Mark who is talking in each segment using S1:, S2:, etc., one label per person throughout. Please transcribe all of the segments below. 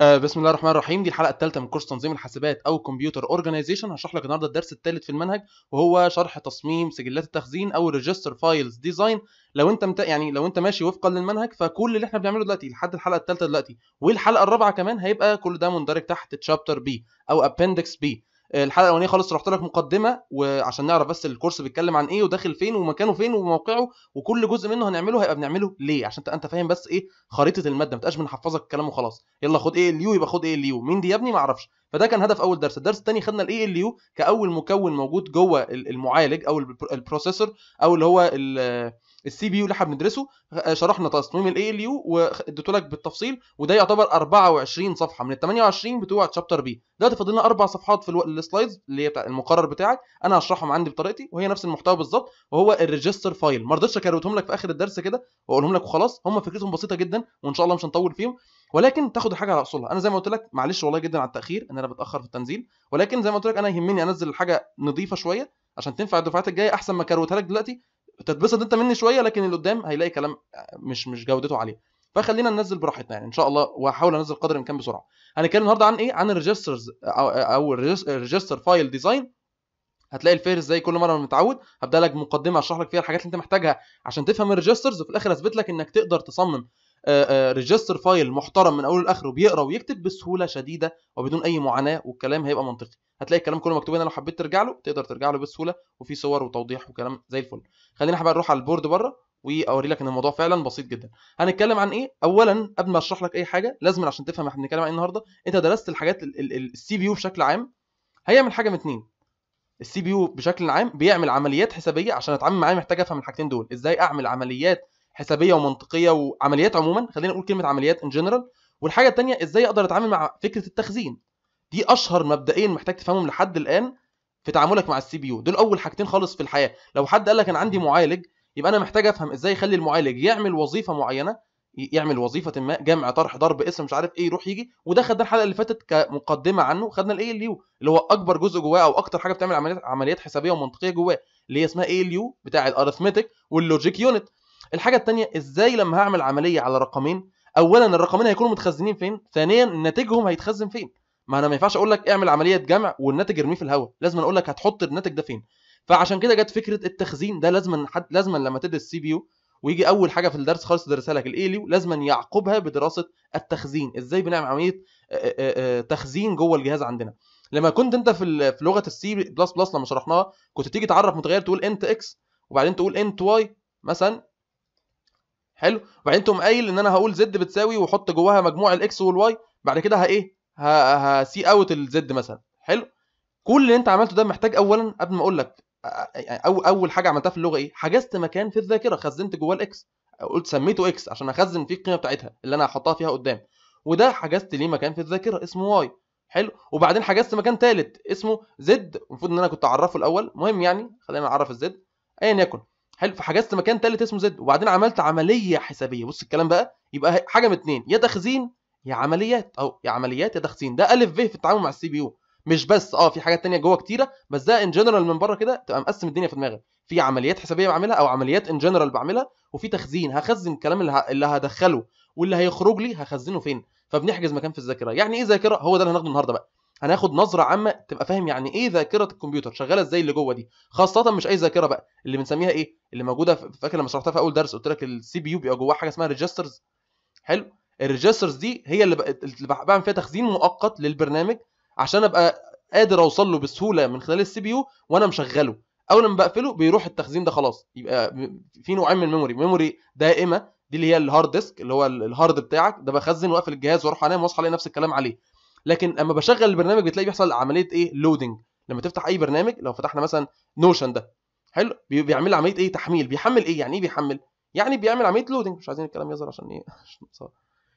S1: آه، بسم الله الرحمن الرحيم دي الحلقه الثالثه من كورس تنظيم الحاسبات او كمبيوتر اورجانيزيشن هشرح لك النهارده الدرس الثالث في المنهج وهو شرح تصميم سجلات التخزين او ريجستر فايلز ديزاين لو انت مت... يعني لو انت ماشي وفقا للمنهج فكل اللي احنا بنعمله دلوقتي لحد الحلقه الثالثه دلوقتي والحلقه الرابعه كمان هيبقى كل ده مندرج تحت تشابتر بي او ابندكس بي الحلقه الاولانيه خالص رحت لك مقدمه وعشان نعرف بس الكورس بيتكلم عن ايه وداخل فين ومكانه فين وموقعه وكل جزء منه هنعمله هيبقى بنعمله ليه عشان انت فاهم بس ايه خريطه الماده ما تبقاش بنحفظك الكلام وخلاص يلا خد ايه اليو يبقى خد ايه اليو مين دي يا ابني ما اعرفش فده كان هدف اول درس الدرس الثاني خدنا الاي ال كاول مكون موجود جوه المعالج او البروسيسور او اللي هو السي بي يو اللي احنا بندرسه آه، شرحنا تصميم الاي ال يو واديته لك بالتفصيل وده يعتبر 24 صفحه من ال 28 بتوع تشابتر بي دلوقتي فاضل لنا اربع صفحات في السلايدز اللي هي بتاع المقرر بتاعك انا هشرحهم عندي بطريقتي وهي نفس المحتوى بالظبط وهو الريجستر فايل ما رضيتش اكروتهم لك في اخر الدرس كده واقولهم لك وخلاص هم فكرتهم بسيطه جدا وان شاء الله مش هنطول فيهم ولكن تاخد الحاجه على اصولها انا زي ما قلت لك معلش والله جدا على التاخير ان انا بتاخر في التنزيل ولكن زي ما قلت لك انا يهمني انزل الحاجه نظيفه شويه عشان تنفع الدفعات الجايه احسن ما كروتها لك دلوقتي تتبسط انت مني شويه لكن اللي قدام هيلاقي كلام مش مش جودته عاليه فخلينا ننزل براحتنا يعني ان شاء الله واحاول انزل قدر الامكان بسرعه هنتكلم النهارده عن ايه عن الريجسترز او, الريجستر فايل ديزاين هتلاقي الفهرس زي كل مره متعود هبدا لك مقدمه اشرح لك فيها الحاجات اللي انت محتاجها عشان تفهم الريجسترز وفي الاخر اثبت لك انك تقدر تصمم ريجستر آه، فايل آه، محترم من اوله لاخره بيقرا ويكتب بسهوله شديده وبدون اي معاناه والكلام هيبقى منطقي هتلاقي الكلام كله مكتوب هنا لو حبيت ترجع له تقدر ترجع له بسهوله وفي صور وتوضيح وكلام زي الفل خلينا بقى نروح على البورد بره واوري لك ان الموضوع فعلا بسيط جدا هنتكلم عن ايه اولا قبل ما اشرح لك اي حاجه لازم عشان تفهم احنا بنتكلم عن ايه النهارده انت درست الحاجات السي بي يو بشكل عام هيعمل حاجه من اتنين السي بي يو بشكل عام بيعمل عمليات حسابيه عشان اتعامل معاه محتاج افهم الحاجتين دول ازاي اعمل عمليات حسابيه ومنطقيه وعمليات عموما خلينا نقول كلمه عمليات ان جنرال والحاجه الثانيه ازاي اقدر اتعامل مع فكره التخزين دي اشهر مبدئين محتاج تفهمهم لحد الان في تعاملك مع السي بي يو دول اول حاجتين خالص في الحياه لو حد قال لك انا عندي معالج يبقى انا محتاج افهم ازاي اخلي المعالج يعمل وظيفه معينه يعمل وظيفه ما جمع طرح ضرب اسم مش عارف ايه يروح يجي وده خدنا الحلقه اللي فاتت كمقدمه عنه خدنا الاي ال يو اللي هو اكبر جزء جواه او اكتر حاجه بتعمل عمليات عمليات حسابيه ومنطقيه جواه اللي هي اسمها اي ال يو بتاع الارثمتيك واللوجيك يونت الحاجه الثانيه ازاي لما هعمل عمليه على رقمين اولا الرقمين هيكونوا متخزنين فين ثانيا ناتجهم هيتخزن فين ما انا ما ينفعش اقول لك اعمل عمليه جمع والناتج ارميه في الهواء لازم اقول لك هتحط الناتج ده فين فعشان كده جت فكره التخزين ده لازما حد لازما لما تدرس سي بي يو ويجي اول حاجه في الدرس خالص تدرسها لك الايليو لازما يعقبها بدراسه التخزين ازاي بنعمل عمليه آه، آه، آه، تخزين جوه الجهاز عندنا لما كنت انت في في لغه السي بلس بلس لما شرحناها كنت تيجي تعرف متغير تقول انت اكس وبعدين تقول انت واي مثلا حلو وبعدين تقوم قايل ان انا هقول زد بتساوي واحط جواها مجموع الاكس والواي بعد كده هايه ها هسي اوت الزد مثلا حلو كل اللي انت عملته ده محتاج اولا قبل ما اقول لك يعني أو اول حاجه عملتها في اللغه ايه حجزت مكان في الذاكره خزنت جواه الاكس قلت سميته اكس عشان اخزن فيه القيمه بتاعتها اللي انا هحطها فيها قدام وده حجزت ليه مكان في الذاكره اسمه واي حلو وبعدين حجزت مكان ثالث اسمه زد المفروض ان انا كنت اعرفه الاول مهم يعني خلينا نعرف الزد ايا يكن حلو فحجزت مكان ثالث اسمه زد وبعدين عملت عمليه حسابيه بص الكلام بقى يبقى حاجه من اتنين يا تخزين يا عمليات او يا عمليات يا تخزين ده الف ب في التعامل مع السي بي يو مش بس اه في حاجات تانية جوه كتيره بس ده ان جنرال من بره كده تبقى مقسم الدنيا في دماغك في عمليات حسابيه بعملها او عمليات ان جنرال بعملها وفي تخزين هخزن الكلام اللي, اللي هدخله واللي هيخرج لي هخزنه فين فبنحجز مكان في الذاكره يعني ايه ذاكره هو ده اللي هناخده النهارده بقى هناخد نظره عامه تبقى فاهم يعني ايه ذاكره الكمبيوتر شغاله ازاي اللي جوه دي خاصه مش اي ذاكره بقى اللي بنسميها ايه اللي موجوده فاكر لما شرحتها في اول درس قلت لك السي بي يو بيبقى جواه حاجه اسمها ريجسترز حلو الريجسترز دي هي اللي, بقى... بعمل فيها تخزين مؤقت للبرنامج عشان ابقى قادر اوصل له بسهوله من خلال السي بي يو وانا مشغله اول ما بقفله بيروح التخزين ده خلاص يبقى في نوعين من الميموري ميموري دائمه دي اللي هي الهارد ديسك اللي هو الهارد بتاعك ده بخزن واقفل الجهاز واروح انام واصحى الاقي نفس الكلام عليه لكن لما بشغل البرنامج بتلاقي بيحصل عمليه ايه لودنج لما تفتح اي برنامج لو فتحنا مثلا نوشن ده حلو بيعمل عمليه ايه تحميل بيحمل ايه يعني ايه بيحمل يعني بيعمل عمليه لودنج مش عايزين الكلام يظهر عشان ايه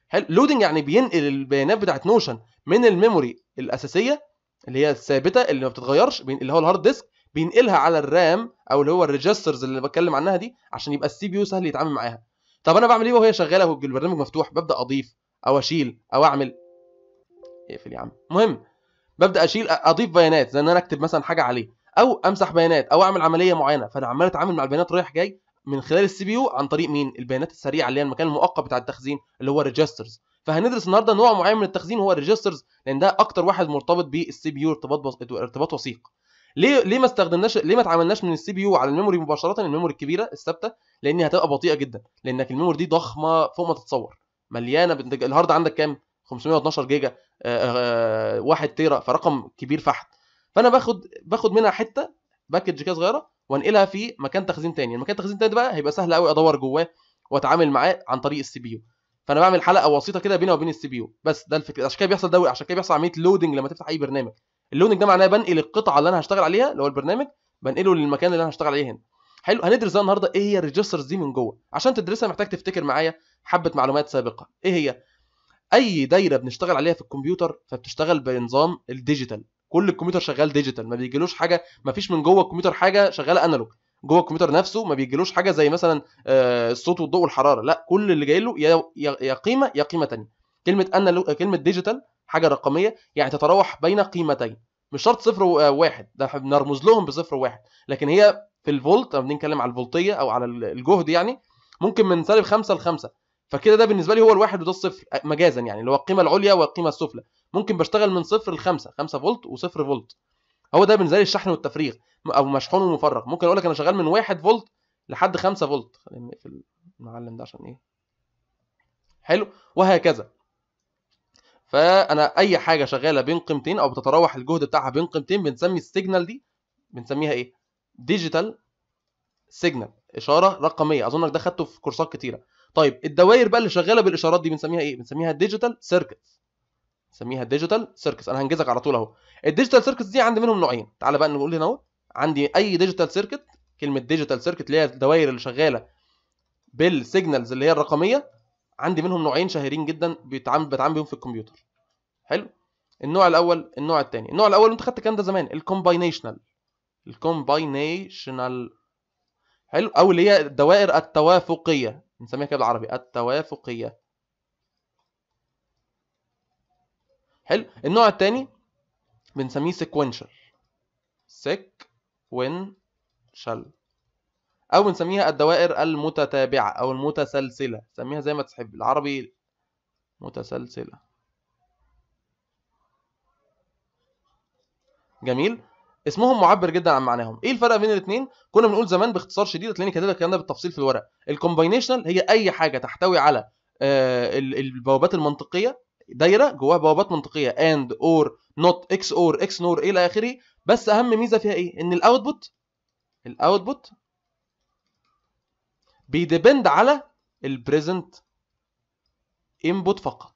S1: حلو لودنج يعني بينقل البيانات بتاعت نوشن من الميموري الاساسيه اللي هي الثابته اللي ما بتتغيرش اللي هو الهارد ديسك بينقلها على الرام او اللي هو الريجسترز اللي بتكلم عنها دي عشان يبقى السي بي يو سهل يتعامل معاها طب انا بعمل ايه وهي شغاله والبرنامج مفتوح ببدا اضيف او اشيل او اعمل اقفل يا عم المهم ببدا اشيل اضيف بيانات زي ان انا اكتب مثلا حاجه عليه او امسح بيانات او اعمل عمليه معينه فانا عمال اتعامل مع البيانات رايح جاي من خلال السي بي يو عن طريق مين البيانات السريعه اللي هي المكان المؤقت بتاع التخزين اللي هو الريجسترز فهندرس النهارده نوع معين من التخزين هو الريجسترز لان ده اكتر واحد مرتبط بالسي بي يو ارتباط بص... ارتباط وثيق ليه ليه ما استخدمناش ليه ما اتعاملناش من السي بي يو على الميموري مباشره الميموري الكبيره الثابته لان هتبقى بطيئه جدا لانك الميموري دي ضخمه فوق ما تتصور مليانه بنتج... الهارد عندك كام 512 جيجا 1 آه، آه، تيرا فرقم كبير فحت فانا باخد باخد منها حته باكج كده صغيره وانقلها في مكان تخزين تاني المكان التخزين تاني ده بقى هيبقى سهل قوي ادور جواه واتعامل معاه عن طريق السي بي يو فانا بعمل حلقه وسيطه كده بينها وبين السي بي يو بس ده الفكره عشان كده بيحصل ده عشان كده بيحصل عمليه لودنج لما تفتح اي برنامج اللودنج ده معناه بنقل القطعه اللي انا هشتغل عليها اللي هو البرنامج بنقله للمكان اللي انا هشتغل عليه هنا حلو هندرس النهارده ايه هي الريجسترز دي من جوه عشان تدرسها محتاج تفتكر معايا حبه معلومات سابقه ايه هي اي دايره بنشتغل عليها في الكمبيوتر فبتشتغل بنظام الديجيتال كل الكمبيوتر شغال ديجيتال ما بيجيلوش حاجه ما فيش من جوه الكمبيوتر حاجه شغاله انالوج جوه الكمبيوتر نفسه ما بيجيلوش حاجه زي مثلا آه، الصوت والضوء والحراره لا كل اللي جاي له يا قيمه يا قيمه ثانيه كلمه انالوج كلمه ديجيتال حاجه رقميه يعني تتراوح بين قيمتين مش شرط صفر وواحد آه، ده احنا بنرمز لهم بصفر وواحد لكن هي في الفولت بنتكلم على الفولتيه او على الجهد يعني ممكن من سالب 5 ل 5 فكده ده بالنسبه لي هو الواحد وده الصفر مجازا يعني اللي هو القيمه العليا والقيمه السفلى ممكن بشتغل من صفر لخمسه 5 فولت وصفر فولت هو ده بالنسبه لي الشحن والتفريغ او مشحون ومفرغ ممكن اقول لك انا شغال من 1 فولت لحد 5 فولت خلينا نقفل المعلم ده عشان ايه حلو وهكذا فانا اي حاجه شغاله بين قيمتين او بتتراوح الجهد بتاعها بين قيمتين بنسمي السيجنال دي بنسميها ايه ديجيتال سيجنال اشاره رقميه اظنك ده خدته في كورسات كتيره طيب الدوائر بقى اللي شغاله بالاشارات دي بنسميها ايه بنسميها ديجيتال سيركتس بنسميها ديجيتال سيركتس انا هنجزك على طول اهو الديجيتال سيركتس دي عندي منهم نوعين تعالى بقى نقول هنا اهو عندي اي ديجيتال سيركت كلمه ديجيتال سيركت اللي هي الدوائر اللي شغاله بالسيجنالز اللي هي الرقميه عندي منهم نوعين شهيرين جدا بيتعامل بتعامل بيهم في الكمبيوتر حلو النوع الاول النوع الثاني النوع الاول انت خدت الكلام ده زمان الكومباينيشنال الكومباينيشنال حلو او اللي هي الدوائر التوافقيه نسميها كده بالعربي التوافقية حلو النوع الثاني بنسميه وين سيكونشال او بنسميها الدوائر المتتابعة او المتسلسلة سميها زي ما تحب بالعربي متسلسلة جميل اسمهم معبر جدا عن معناهم ايه الفرق بين الاثنين كنا بنقول زمان باختصار شديد هتلاقيني كاتب الكلام ده بالتفصيل في الورق الكومباينيشنال هي اي حاجه تحتوي على آه، البوابات المنطقيه دايره جواها بوابات منطقيه اند اور نوت اكس اور اكس نور الى اخره بس اهم ميزه فيها ايه ان الاوتبوت الاوتبوت بيديبند على البريزنت انبوت فقط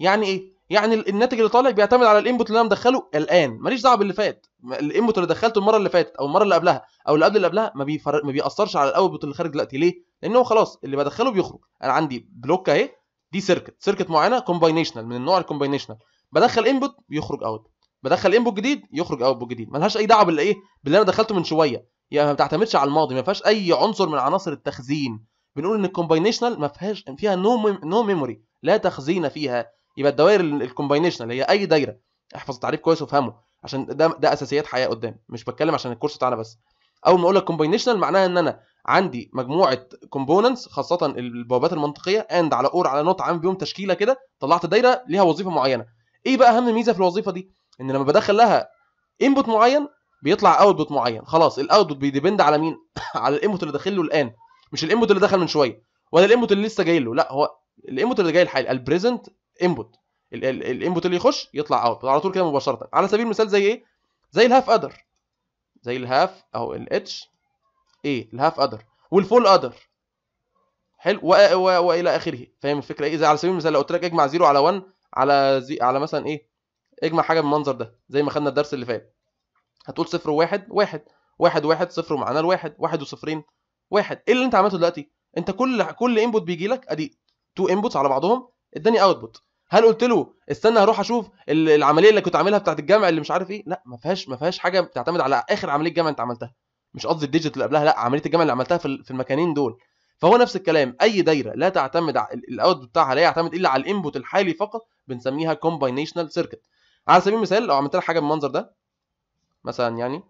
S1: يعني ايه يعني الناتج اللي طالع بيعتمد على الانبوت اللي انا مدخله الان ماليش دعوه باللي فات الانبوت اللي دخلته المره اللي فاتت او المره اللي قبلها او اللي قبل اللي قبلها ما بيفر... ما بيأثرش على الاوتبوت اللي خارج دلوقتي ليه؟ لان هو خلاص اللي بدخله بيخرج انا عندي بلوك اهي دي سيركت سيركت معينه كومباينيشنال من النوع الكومباينيشنال بدخل انبوت بيخرج اوت بدخل انبوت جديد يخرج اوتبوت جديد ملهاش اي دعوه بالايه باللي انا دخلته من شويه يعني ما بتعتمدش على الماضي ما فيهاش اي عنصر من عناصر التخزين بنقول ان الكومباينيشنال ما فيهاش فيها نو ميموري لا تخزين فيها يبقى الدوائر الكومباينيشن اللي هي اي دايره احفظ التعريف كويس وافهمه عشان ده ده اساسيات حياه قدام مش بتكلم عشان الكورس بتاعنا بس اول ما اقول لك كومباينيشنال معناها ان انا عندي مجموعه كومبوننتس خاصه البوابات المنطقيه اند على اور على نوت عامل بيهم تشكيله كده طلعت دايره ليها وظيفه معينه ايه بقى اهم ميزه في الوظيفه دي ان لما بدخل لها انبوت معين بيطلع اوتبوت معين خلاص الاوتبوت بيديبند على مين على الانبوت اللي داخل له الان مش الانبوت اللي دخل من شويه ولا الانبوت اللي لسه جاي له لا هو الانبوت اللي جاي الحالي البريزنت انبوت الانبوت اللي يخش يطلع اوت على طول كده مباشره على سبيل المثال زي ايه زي الهاف ادر زي الهاف او الاتش ايه الهاف ادر والفول ادر حلو والى اخره فاهم الفكره ايه زي على سبيل المثال لو قلت لك اجمع 0 على 1 على زي... على مثلا ايه اجمع حاجه بالمنظر ده زي ما خدنا الدرس اللي فات هتقول 0 و1 1 1 1 0 الواحد 1 و0 1 ايه اللي انت عملته دلوقتي انت كل كل انبوت بيجي لك ادي تو انبوتس على بعضهم اداني اوتبوت هل قلت له استنى هروح اشوف العمليه اللي كنت عاملها بتاعت الجمع اللي مش عارف ايه لا ما فيهاش ما فيهاش حاجه بتعتمد على اخر عمليه جمع انت عملتها مش قصدي الديجيت اللي قبلها لا عمليه الجمع اللي عملتها في المكانين دول فهو نفس الكلام اي دايره لا تعتمد الاوتبوت بتاعها لا يعتمد الا على الانبوت الحالي فقط بنسميها كومباينيشنال سيركت على سبيل المثال لو عملت لك حاجه بالمنظر ده مثلا يعني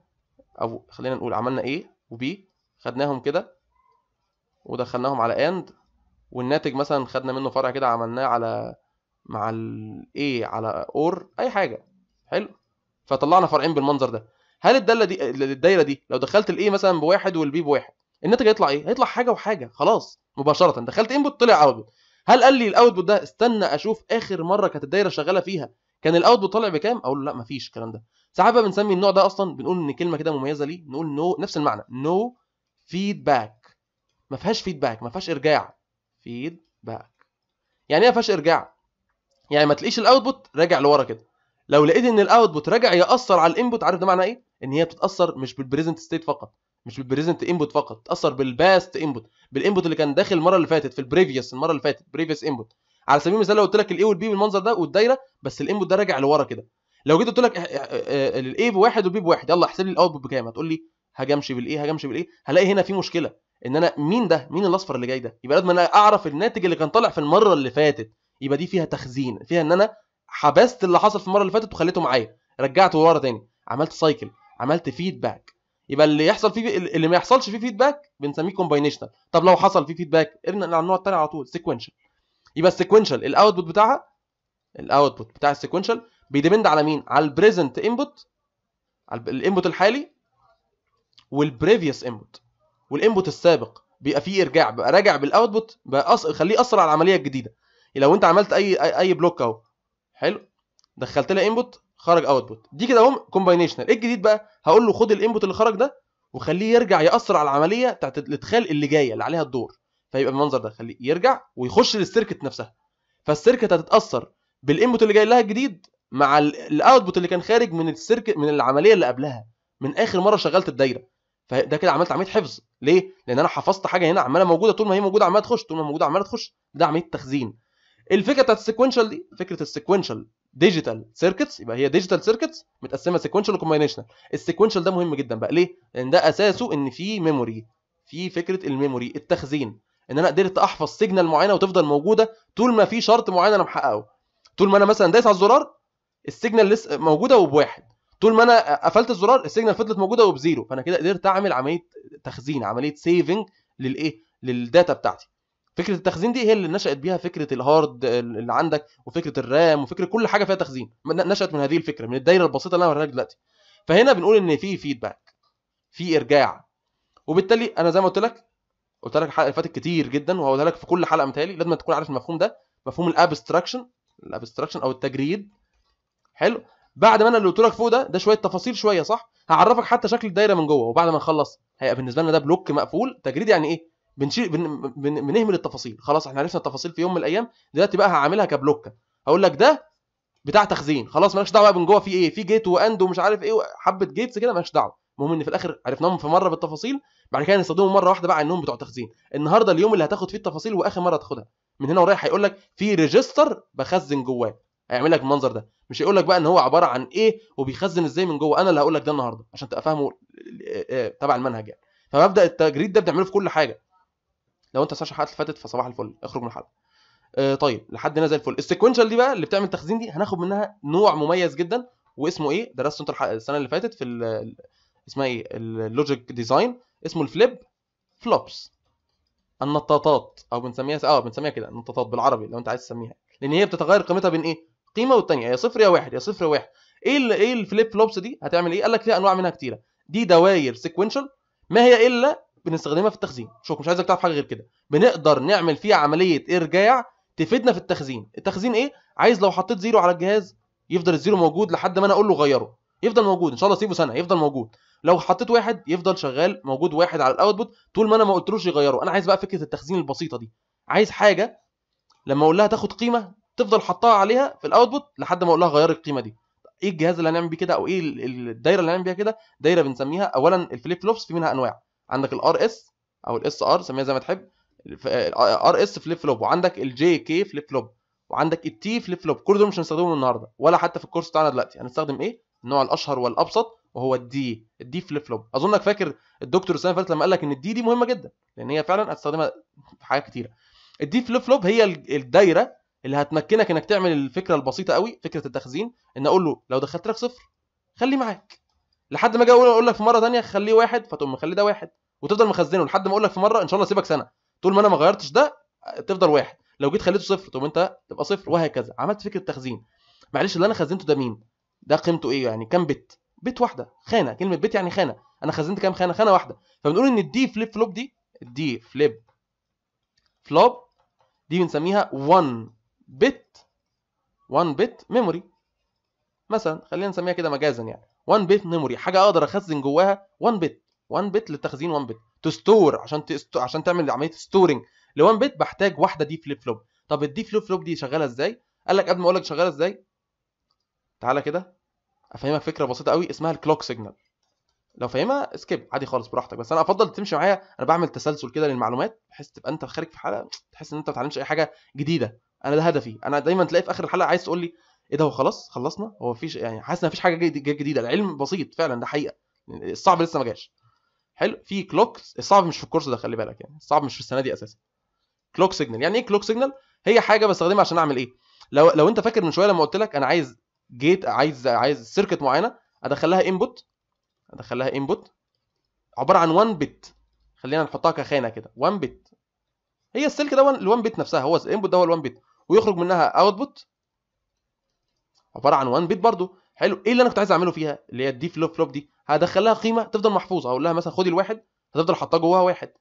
S1: او خلينا نقول عملنا ايه وبي خدناهم كده ودخلناهم على اند والناتج مثلا خدنا منه فرع كده عملناه على مع الايه على اور اي حاجه حلو فطلعنا فرعين بالمنظر ده هل الداله دي الدايره دي لو دخلت الايه مثلا بواحد والبي بواحد الناتج هيطلع ايه هيطلع حاجه وحاجه خلاص مباشره دخلت انبوت طلع اوتبوت هل قال لي الاوتبوت ده استنى اشوف اخر مره كانت الدايره شغاله فيها كان الاوتبوت طالع بكام اقول له لا مفيش الكلام ده ساعات بقى بنسمي النوع ده اصلا بنقول ان كلمه كده مميزه ليه نقول نو no. نفس المعنى نو فيدباك ما فيهاش فيدباك ما فيهاش ارجاع فيدباك يعني ايه ما فيهاش ارجاع يعني ما تلاقيش الاوتبوت راجع لورا كده لو لقيت ان الاوتبوت راجع ياثر على الانبوت عارف ده معناه ايه ان هي بتتاثر مش بالبريزنت ستيت فقط مش بالبريزنت انبوت فقط تاثر بالباست انبوت بالانبوت اللي كان داخل المره اللي فاتت في البريفيوس المره اللي فاتت بريفيوس انبوت على سبيل المثال لو قلت لك الاي والبي بالمنظر ده والدايره بس الانبوت ده راجع لورا كده لو جيت قلت لك آه، آه، آه، الاي بواحد والبي بواحد يلا احسب لي الاوتبوت بكام هتقول لي هجمش بالاي هجمش بالاي هلاقي هنا في مشكله ان انا مين ده مين الاصفر اللي جاي ده يبقى لازم انا اعرف الناتج اللي كان طالع في المره اللي فاتت يبقى دي فيها تخزين فيها ان انا حبست اللي حصل في المره اللي فاتت وخليته معايا رجعته ورا تاني عملت سايكل عملت فيدباك يبقى اللي يحصل فيه اللي ما يحصلش فيه فيدباك بنسميه كومباينيشنال طب لو حصل فيه فيدباك ارنا على النوع الثاني على طول سيكوينشال يبقى السيكوينشال الاوتبوت بتاعها الاوتبوت بتاع السيكوينشال بيديبند على مين على البريزنت انبوت الانبوت الحالي والبريفيوس انبوت والانبوت السابق بيبقى فيه ارجاع بقى راجع بالاوتبوت بقى خليه اسرع على العمليه الجديده يعني لو انت عملت اي اي بلوك اهو حلو دخلت لها انبوت خرج اوتبوت دي كده هم كومباينيشنال ايه الجديد بقى هقول له خد الانبوت اللي خرج ده وخليه يرجع ياثر على العمليه بتاعت الادخال اللي جايه اللي عليها الدور فيبقى بالمنظر ده خليه يرجع ويخش للسيركت نفسها فالسيركت هتتاثر بالانبوت اللي جاي لها الجديد مع الاوتبوت اللي كان خارج من السيركت من العمليه اللي قبلها من اخر مره شغلت الدايره فده كده عملت عمليه حفظ ليه لان انا حفظت حاجه هنا عماله موجوده طول ما هي موجوده عماله تخش طول ما موجوده عماله تخش ده عمليه تخزين الفكره بتاعت السيكونشال دي فكره السيكونشال ديجيتال سيركتس يبقى هي ديجيتال سيركتس متقسمه سيكونشال وكومبينيشنال السيكونشال ده مهم جدا بقى ليه لان ده اساسه ان في ميموري في فكره الميموري التخزين ان انا قدرت احفظ سيجنال معينه وتفضل موجوده طول ما في شرط معين انا محققه طول ما انا مثلا دايس على الزرار السيجنال لسه موجوده وبواحد طول ما انا قفلت الزرار السيجنال فضلت موجوده وبزيرو فانا كده قدرت اعمل عمليه تخزين عمليه سيفنج للايه للداتا بتاعتي فكره التخزين دي هي اللي نشات بيها فكره الهارد اللي عندك وفكره الرام وفكره كل حاجه فيها تخزين نشات من هذه الفكره من الدايره البسيطه اللي انا وريها دلوقتي فهنا بنقول ان في فيدباك في ارجاع وبالتالي انا زي ما قلت لك قلت لك الحلقه اللي فاتت كتير جدا وهقولها لك في كل حلقه متهيألي لازم تكون عارف المفهوم ده مفهوم الابستراكشن الابستراكشن او التجريد حلو بعد ما انا اللي قلت لك فوق ده ده شويه تفاصيل شويه صح هعرفك حتى شكل الدايره من جوه وبعد ما نخلص هيبقى بالنسبه لنا ده بلوك مقفول تجريد يعني ايه بنشيل بن... بن... بنهمل التفاصيل خلاص احنا عرفنا التفاصيل في يوم من الايام دلوقتي بقى هعملها كبلوك هقول لك ده بتاع تخزين خلاص مالكش دعوه بقى من جوه في ايه في جيت واند ومش عارف ايه حبه جيتس كده مالكش دعوه المهم ان في الاخر عرفناهم في مره بالتفاصيل بعد كده نستخدمهم مره واحده بقى انهم بتوع تخزين النهارده اليوم اللي هتاخد فيه التفاصيل واخر مره تاخدها من هنا ورايح هيقول لك في ريجستر بخزن جواه هيعمل لك المنظر ده مش هيقول لك بقى ان هو عباره عن ايه وبيخزن ازاي من جوه انا اللي هقول لك ده النهارده عشان تبقى فاهمه تبع المنهج يعني فمبدا التجريد ده بنعمله في كل حاجه لو انت الحلقه اللي فاتت فصباح الفل اخرج من الحلقه آه طيب لحد هنا زي الفل السيكونشال دي بقى اللي بتعمل تخزين دي هناخد منها نوع مميز جدا واسمه ايه درسته انت السنه اللي فاتت في اسمها ايه اللوجيك ديزاين اسمه الفليب فلوبس النطاطات او بنسميها اه بنسميها كده النطاطات بالعربي لو انت عايز تسميها لان هي بتتغير قيمتها بين ايه القيمه والثانيه يا صفر يا واحد يا صفر يا واحد ايه ايه الفليب فلوبس دي هتعمل ايه قال لك فيها انواع منها كتيره دي دواير سيكونشال ما هي الا بنستخدمها في التخزين شكرا مش عايزك تعرف حاجه غير كده بنقدر نعمل فيها عمليه ارجاع تفيدنا في التخزين التخزين ايه عايز لو حطيت زيرو على الجهاز يفضل الزيرو موجود لحد ما انا اقول له غيره يفضل موجود ان شاء الله سيبه سنه يفضل موجود لو حطيت واحد يفضل شغال موجود واحد على الاوتبوت طول ما انا ما قلتلوش يغيره انا عايز بقى فكره التخزين البسيطه دي عايز حاجه لما اقول لها تاخد قيمه تفضل حطها عليها في الاوتبوت لحد ما اقول لها غير القيمه دي ايه الجهاز اللي هنعمل بيه كده او ايه الدايره اللي هنعمل بيها كده دايره بنسميها اولا الفليب فلوبس في منها انواع عندك الار اس او الاس ار سميها زي ما تحب ار اس فليب فلوب وعندك الجي كي فليب فلوب وعندك التي فليب فلوب كل دول مش هنستخدمهم النهارده ولا حتى في الكورس بتاعنا دلوقتي هنستخدم ايه النوع الاشهر والابسط وهو الدي الدي فليب فلوب اظنك فاكر الدكتور السنه فلت فاتت لما قال لك ان الدي دي مهمه جدا لان هي فعلا هتستخدمها في حاجات كتيره الدي فليب فلوب هي الدايره اللي هتمكنك انك تعمل الفكره البسيطه قوي فكره التخزين ان اقول له لو دخلت لك صفر خليه معاك لحد ما اجي اقول لك في مره ثانيه خليه واحد فتقوم مخلي ده واحد وتفضل مخزنه لحد ما اقول لك في مره ان شاء الله سيبك سنه طول ما انا ما غيرتش ده تفضل واحد لو جيت خليته صفر تقوم انت تبقى صفر وهكذا عملت فكره تخزين معلش اللي انا خزنته ده مين ده قيمته ايه يعني كام بت بت واحده خانه كلمه بت يعني خانه انا خزنت كام خانه خانه واحده فبنقول ان الدي فليب فلوب دي الدي فليب فلوب دي بنسميها 1 بت 1 بت ميموري مثلا خلينا نسميها كده مجازا يعني 1 بت ميموري حاجه اقدر اخزن جواها 1 بت 1 بت للتخزين 1 بت تستور عشان عشان تعمل عمليه ستورنج ل 1 بت بحتاج واحده دي فليب فلوب طب الدي فليب فلوب دي شغاله ازاي قال لك قبل ما اقول لك شغاله ازاي تعالى كده افهمك فكره بسيطه قوي اسمها الكلوك سيجنال لو فاهمها سكيب عادي خالص براحتك بس انا افضل تمشي معايا انا بعمل تسلسل كده للمعلومات بحيث تبقى انت خارج في حاله تحس ان انت ما اي حاجه جديده انا ده هدفي انا دايما تلاقي في اخر الحلقه عايز تقول لي ايه ده هو خلاص خلصنا هو مفيش يعني حاسس ان مفيش حاجه جديده جديد. العلم بسيط فعلا ده حقيقه الصعب لسه ما جاش حلو في كلوك الصعب مش في الكورس ده خلي بالك يعني الصعب مش في السنه دي اساسا كلوك سيجنال يعني ايه كلوك سيجنال هي حاجه بستخدمها عشان اعمل ايه لو لو انت فاكر من شويه لما قلت لك انا عايز جيت عايز عايز سيركت معينه ادخل لها انبوت ادخل لها انبوت عباره عن 1 بت خلينا نحطها كخانه كده 1 بت هي السلك ده ال1 بت نفسها هو الانبوت ده هو ال1 بت ويخرج منها اوتبوت عباره عن 1 بيت برضو حلو ايه اللي انا كنت عايز اعمله فيها اللي هي الدي فلوب فلوب دي هدخلها قيمه تفضل محفوظه اقول لها مثلا خدي الواحد هتفضل حاطاه جواها واحد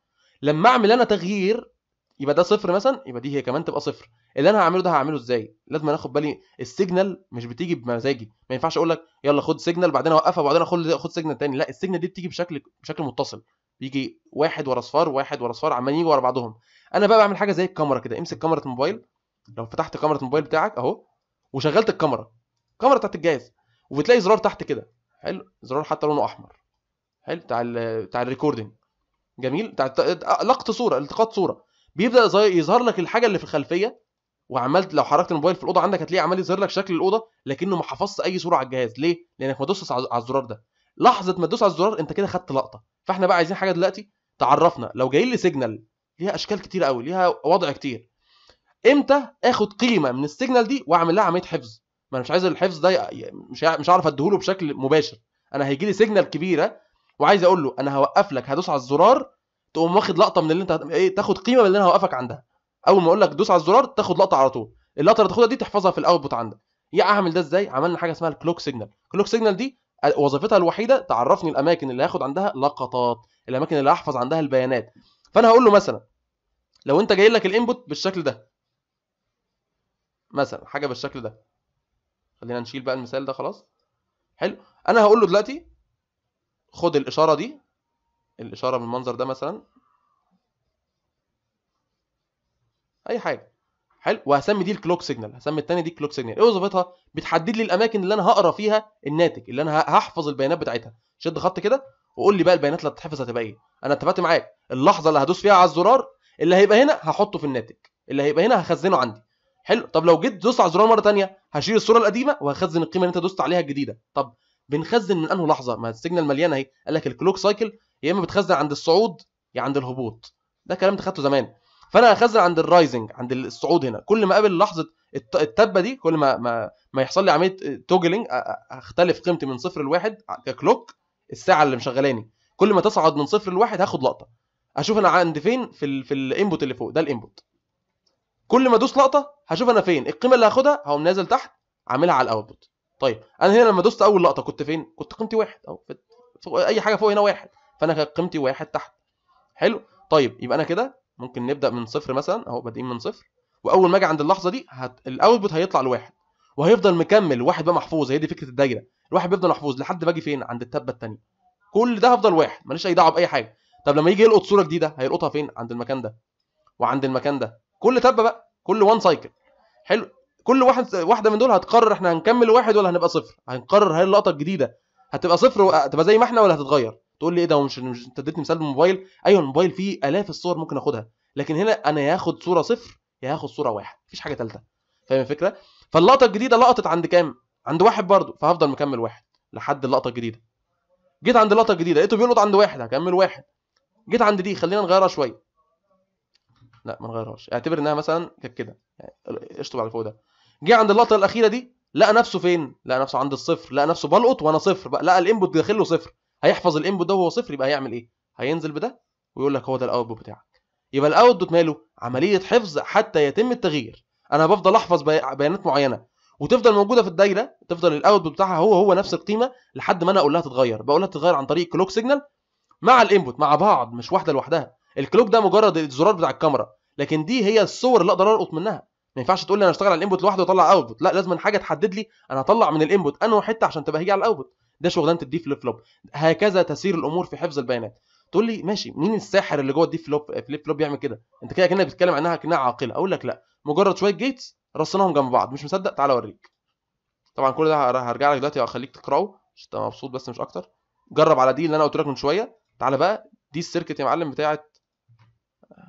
S1: لما اعمل انا تغيير يبقى ده صفر مثلا يبقى دي هي كمان تبقى صفر اللي انا هعمله ده هعمله ازاي لازم انا اخد بالي السيجنال مش بتيجي بمزاجي ما ينفعش اقول لك يلا خد سيجنال بعدين اوقفها وبعدين اخد خد سيجنال تاني لا السيجنال دي بتيجي بشكل بشكل متصل بيجي واحد ورا صفار واحد ورا صفار عمالين يجوا ورا بعضهم انا بقى بعمل حاجه زي الكاميرا كده امسك كاميرا الموبايل لو فتحت كاميرا الموبايل بتاعك اهو وشغلت الكاميرا الكاميرا بتاعت الجهاز وبتلاقي زرار تحت كده حلو زرار حتى لونه احمر حلو بتاع الـ بتاع الريكوردنج جميل بتاع آه، لقط صوره التقاط صوره بيبدا يظهر لك الحاجه اللي في الخلفيه وعملت لو حركت الموبايل في الاوضه عندك هتلاقيه عمال يظهر لك شكل الاوضه لكنه ما حفظش اي صوره على الجهاز ليه لانك ما دوستش على الزرار ده لحظه ما تدوس على الزرار انت كده خدت لقطه فاحنا بقى عايزين حاجه دلوقتي تعرفنا لو جاي لي سيجنال ليها اشكال كتير قوي ليها وضع كتير امتى اخد قيمه من السيجنال دي واعمل لها عمليه حفظ ما انا مش عايز الحفظ ده مش مش هعرف اديهوله بشكل مباشر انا هيجي لي سيجنال كبيره وعايز اقول له انا هوقف لك هدوس على الزرار تقوم واخد لقطه من اللي انت هت... ايه تاخد قيمه من اللي انا هوقفك عندها اول ما اقول لك دوس على الزرار تاخد لقطه على طول اللقطه اللي تاخدها دي تحفظها في الاوتبوت عندك يا اعمل ده ازاي عملنا حاجه اسمها الكلوك سيجنال الكلوك سيجنال دي وظيفتها الوحيده تعرفني الاماكن اللي هاخد عندها لقطات الاماكن اللي هحفظ عندها البيانات فانا هقول له مثلا لو انت جاي لك الانبوت بالشكل ده مثلا حاجه بالشكل ده خلينا نشيل بقى المثال ده خلاص حلو انا هقول له دلوقتي خد الاشاره دي الاشاره بالمنظر ده مثلا اي حاجه حلو وهسمي دي الكلوك سيجنال هسمي الثانيه دي الكلوك سيجنال ايه وظيفتها بتحدد لي الاماكن اللي انا هقرا فيها الناتج اللي انا هحفظ البيانات بتاعتها شد خط كده وقول لي بقى البيانات اللي هتتحفظ هتبقى ايه انا اتفقت معاك اللحظه اللي هدوس فيها على الزرار اللي هيبقى هنا هحطه في الناتج اللي هيبقى هنا هخزنه عندي حلو طب لو جيت دوست على الزرار مره ثانيه هشيل الصوره القديمه وهخزن القيمه اللي انت دوست عليها الجديده طب بنخزن من انه لحظه ما السيجنال مليانه اهي قال لك الكلوك سايكل يا اما بتخزن عند الصعود يا عند الهبوط ده كلام انت خدته زمان فانا هخزن عند الرايزنج عند الصعود هنا كل ما اقابل لحظه التبه دي كل ما ما, ما يحصل لي عمليه توجلنج اختلف قيمتي من صفر لواحد ككلوك الساعه اللي مشغلاني كل ما تصعد من صفر لواحد هاخد لقطه اشوف انا عند فين في في الانبوت اللي فوق ده الانبوت كل ما ادوس لقطه هشوف انا فين القيمه اللي هاخدها هقوم نازل تحت عاملها على الاوتبوت طيب انا هنا لما دوست اول لقطه كنت فين كنت قيمتي واحد اهو اي حاجه فوق هنا واحد فانا قيمتي واحد تحت حلو طيب يبقى انا كده ممكن نبدا من صفر مثلا اهو بادئين من صفر واول ما اجي عند اللحظه دي هت... الاوتبوت هيطلع لواحد وهيفضل مكمل واحد بقى محفوظ هي دي فكره الدايره الواحد بيفضل محفوظ لحد ما اجي فين عند التبه الثانيه كل ده هفضل واحد ماليش اي دعوه باي حاجه طب لما يجي يلقط صوره جديده هيلقطها فين عند المكان ده وعند المكان ده كل تبه بقى كل وان سايكل حلو كل واحد واحده من دول هتقرر احنا هنكمل واحد ولا هنبقى صفر هنقرر هل اللقطه الجديده هتبقى صفر تبقى زي ما احنا ولا هتتغير تقول لي ايه ده مش انت اديتني مثال بالموبايل ايوه الموبايل فيه الاف الصور ممكن اخدها لكن هنا انا ياخد صوره صفر يا هاخد صوره واحد مفيش حاجه ثالثه فاهم الفكره فاللقطه الجديده لقطت عند كام عند واحد برضه فهفضل مكمل واحد لحد اللقطه الجديده جيت عند اللقطه الجديده لقيته بيلقط عند واحد هكمل واحد جيت عند دي خلينا نغيرها شويه لا ما نغيرهاش اعتبر انها مثلا كانت كده اشطب يعني على فوق ده جه عند اللقطه الاخيره دي لقى نفسه فين لقى نفسه عند الصفر لقى نفسه بلقط وانا صفر بقى لقى الانبوت داخل له صفر هيحفظ الانبوت ده وهو صفر يبقى هيعمل ايه هينزل بده ويقول لك هو ده الاوتبوت بتاعك يبقى الاوتبوت ماله عمليه حفظ حتى يتم التغيير انا بفضل احفظ بيانات معينه وتفضل موجوده في الدايره تفضل الاوتبوت بتاعها هو هو نفس القيمه لحد ما انا اقول لها تتغير بقول لها تتغير عن طريق كلوك سيجنال مع الانبوت مع بعض مش واحده لوحدها الكلوك ده مجرد الزرار بتاع الكاميرا لكن دي هي الصور اللي اقدر القط منها ما ينفعش تقول لي انا اشتغل على الانبوت لوحده واطلع اوتبوت لا لازم حاجه تحدد لي انا هطلع من الانبوت انه حته عشان تبقى هيجي على الاوتبوت ده شغلانه الدي فليب فلوب هكذا تسير الامور في حفظ البيانات تقول لي ماشي مين الساحر اللي جوه الدي فلوب فليب فلوب بيعمل كده انت كده كانك بتتكلم عنها كانها عاقله اقول لك لا مجرد شويه جيتس رصيناهم جنب بعض مش مصدق تعالى اوريك طبعا كل ده هرجع لك دلوقتي واخليك تقراه عشان مبسوط بس مش اكتر جرب على دي اللي انا قلت لك من شويه تعالى بقى دي السيركت يا معلم بتاعت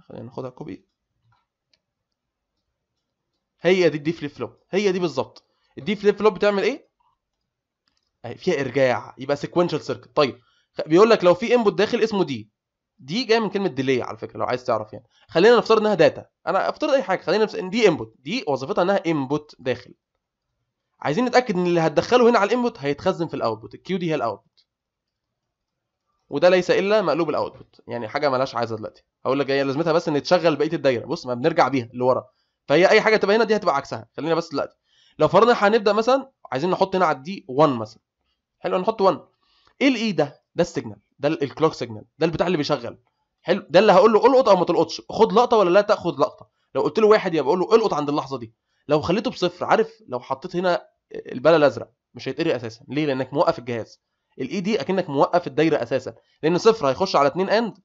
S1: خلينا ناخدها كوبي هي دي الدي فليب فلوب هي دي بالظبط الدي فليب فلوب بتعمل ايه فيها ارجاع يبقى سيكوينشال سيركت طيب بيقول لك لو في انبوت داخل اسمه دي دي جايه من كلمه ديلي على فكره لو عايز تعرف يعني خلينا نفترض انها داتا انا افترض اي حاجه خلينا ان دي انبوت دي وظيفتها انها انبوت داخل عايزين نتاكد ان اللي هتدخله هنا على الانبوت هيتخزن في الاوتبوت الكيو دي هي الاوتبوت وده ليس الا مقلوب الاوتبوت يعني حاجه مالهاش عايزه دلوقتي هقول لك هي لازمتها بس ان تشغل بقيه الدايره بص ما بنرجع بيها لورا فهي اي حاجه تبقى هنا دي هتبقى عكسها خلينا بس دلوقتي لو فرضنا هنبدا مثلا عايزين نحط هنا على الدي 1 مثلا حلو نحط 1 ايه الاي e ده ده السيجنال ده الكلوك سيجنال ده البتاع اللي بيشغل حلو ده اللي هقول له القط او ما تلقطش خد لقطه ولا لا تاخد لقطه لو قلت له واحد يبقى بقول له القط عند اللحظه دي لو خليته بصفر عارف لو حطيت هنا البلا الازرق مش هيتقري اساسا ليه لانك موقف الجهاز الاي دي e اكنك موقف الدايره اساسا لان صفر هيخش على اتنين اند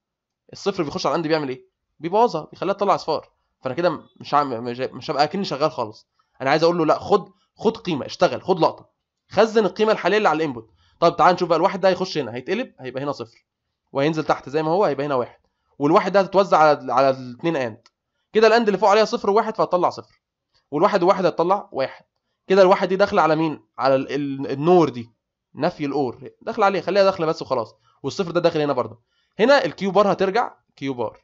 S1: الصفر بيخش على اند بيعمل ايه بيبوظها بيخليها تطلع اصفار فانا كده مش عم... مش هبقى اكني شغال خالص انا عايز اقول له لا خد خد قيمه اشتغل خد لقطه خزن القيمه الحاليه اللي على الانبوت طب تعال نشوف بقى الواحد ده هيخش هنا هيتقلب هيبقى هنا صفر وهينزل تحت زي ما هو هيبقى هنا واحد والواحد ده هتتوزع على على الاثنين اند كده الاند اللي فوق عليها صفر وواحد فهتطلع صفر والواحد وواحد هتطلع واحد كده الواحد دي داخله على مين على النور دي نفي الاور داخله عليه خليها داخله بس وخلاص والصفر ده داخل هنا برضه هنا الكيو بار هترجع كيو بار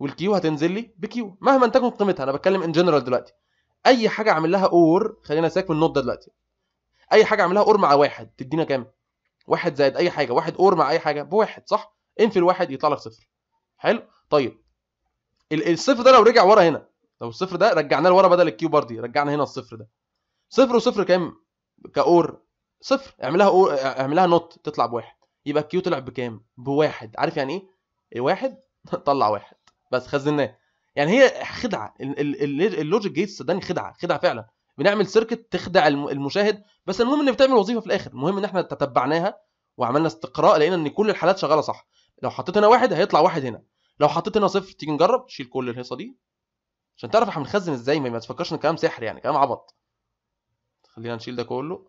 S1: والكيو هتنزل لي بكيو مهما تكن قيمتها انا بتكلم ان جنرال دلوقتي اي حاجه اعمل لها اور خلينا ساك من النوت ده دلوقتي اي حاجه اعمل لها اور مع واحد تدينا كام واحد زائد اي حاجه واحد اور مع اي حاجه بواحد صح انفي الواحد يطلع لك صفر حلو طيب الصفر ده لو رجع ورا هنا لو الصفر ده رجعناه لورا بدل الكيو بار دي رجعنا هنا الصفر ده صفر وصفر كام كاور صفر اعملها أو... اعملها نوت تطلع بواحد يبقى كيو طلع بكام بواحد عارف يعني ايه الواحد إيه طلع واحد بس خزناه يعني هي خدعه اللوجيك جيتس صدقني خدعه خدعه فعلا بنعمل سيركت تخدع المشاهد بس المهم ان بتعمل وظيفه في الاخر المهم ان احنا تتبعناها وعملنا استقراء لقينا ان كل الحالات شغاله صح لو حطيت هنا واحد هيطلع واحد هنا لو حطيت هنا صفر تيجي نجرب شيل كل الهيصه دي عشان تعرف احنا بنخزن ازاي ما تفكرش ان الكلام سحر يعني كلام عبط خلينا نشيل ده كله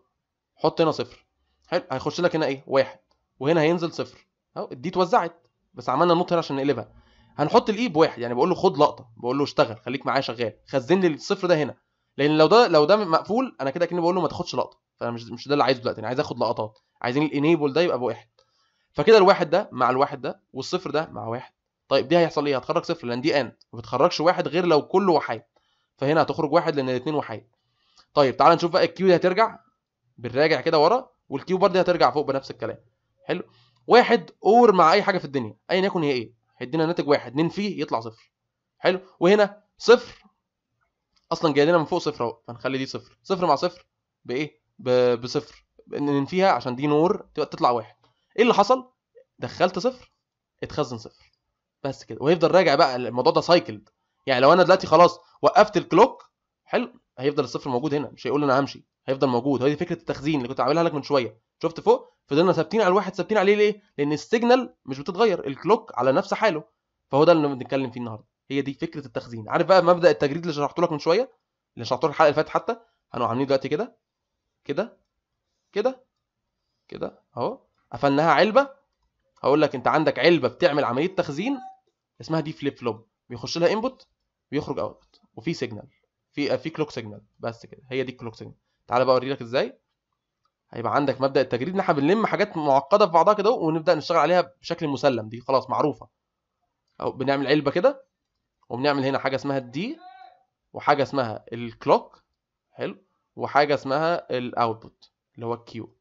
S1: حط هنا صفر حلو هيخش لك هنا ايه واحد وهنا هينزل صفر اهو دي اتوزعت بس عملنا نوت هنا عشان نقلبها هنحط الاي بواحد يعني بقول له خد لقطه بقول له اشتغل خليك معايا شغال خزن لي الصفر ده هنا لان لو ده لو ده مقفول انا كده كاني بقول له ما تاخدش لقطه فانا مش مش ده اللي عايزه دلوقتي انا عايز اخد لقطات عايزين الانيبل ده يبقى بواحد فكده الواحد ده مع الواحد ده والصفر ده مع واحد طيب دي هيحصل ايه هتخرج صفر لان دي اند ما بتخرجش واحد غير لو كله وحيد فهنا هتخرج واحد لان الاثنين وحيد طيب تعال نشوف بقى الكيو دي هترجع بنراجع كده ورا والكيو برضه دي هترجع فوق بنفس الكلام حلو واحد اور مع اي حاجه في الدنيا ايا يكن هي ايه هيدينا ناتج واحد ننفيه يطلع صفر حلو وهنا صفر اصلا جاي لنا من فوق صفر اهو فنخلي دي صفر صفر مع صفر بايه بصفر ننفيها عشان دي نور تطلع واحد ايه اللي حصل دخلت صفر اتخزن صفر بس كده وهيفضل راجع بقى الموضوع ده سايكلد يعني لو انا دلوقتي خلاص وقفت الكلوك حلو هيفضل الصفر موجود هنا مش هيقول انا همشي هيفضل موجود هي دي فكره التخزين اللي كنت عاملها لك من شويه شفت فوق فضلنا ثابتين على الواحد ثابتين عليه ليه لان السيجنال مش بتتغير الكلوك على نفس حاله فهو ده اللي بنتكلم فيه النهارده هي دي فكره التخزين عارف بقى مبدا التجريد اللي شرحته لك من شويه اللي شرحته لك الحلقه اللي فاتت حتى هنقوم عاملين دلوقتي كده كده كده كده اهو قفلناها علبه هقول لك انت عندك علبه بتعمل عمليه تخزين اسمها دي فليب فلوب بيخش لها انبوت بيخرج اوتبوت وفي سيجنال في في كلوك سيجنال بس كده هي دي كلوك سيجنال تعالى بقى اوريلك ازاي هيبقى عندك مبدا التجريد ان احنا بنلم حاجات معقده في بعضها كده ونبدا نشتغل عليها بشكل مسلم دي خلاص معروفه او بنعمل علبه كده وبنعمل هنا حاجه اسمها الدي وحاجه اسمها الكلوك حلو وحاجه اسمها الاوتبوت اللي هو الكيو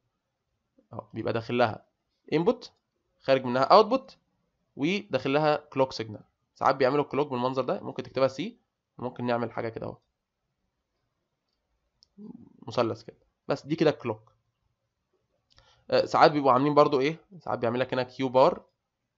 S1: اهو بيبقى داخل لها انبوت خارج منها اوتبوت وداخل لها كلوك سيجنال ساعات بيعملوا كلوك بالمنظر ده ممكن تكتبها سي ممكن نعمل حاجه كده اهو مثلث كده بس دي كده الكلوك آه، ساعات بيبقوا عاملين برضو ايه ساعات بيعمل لك هنا كيو بار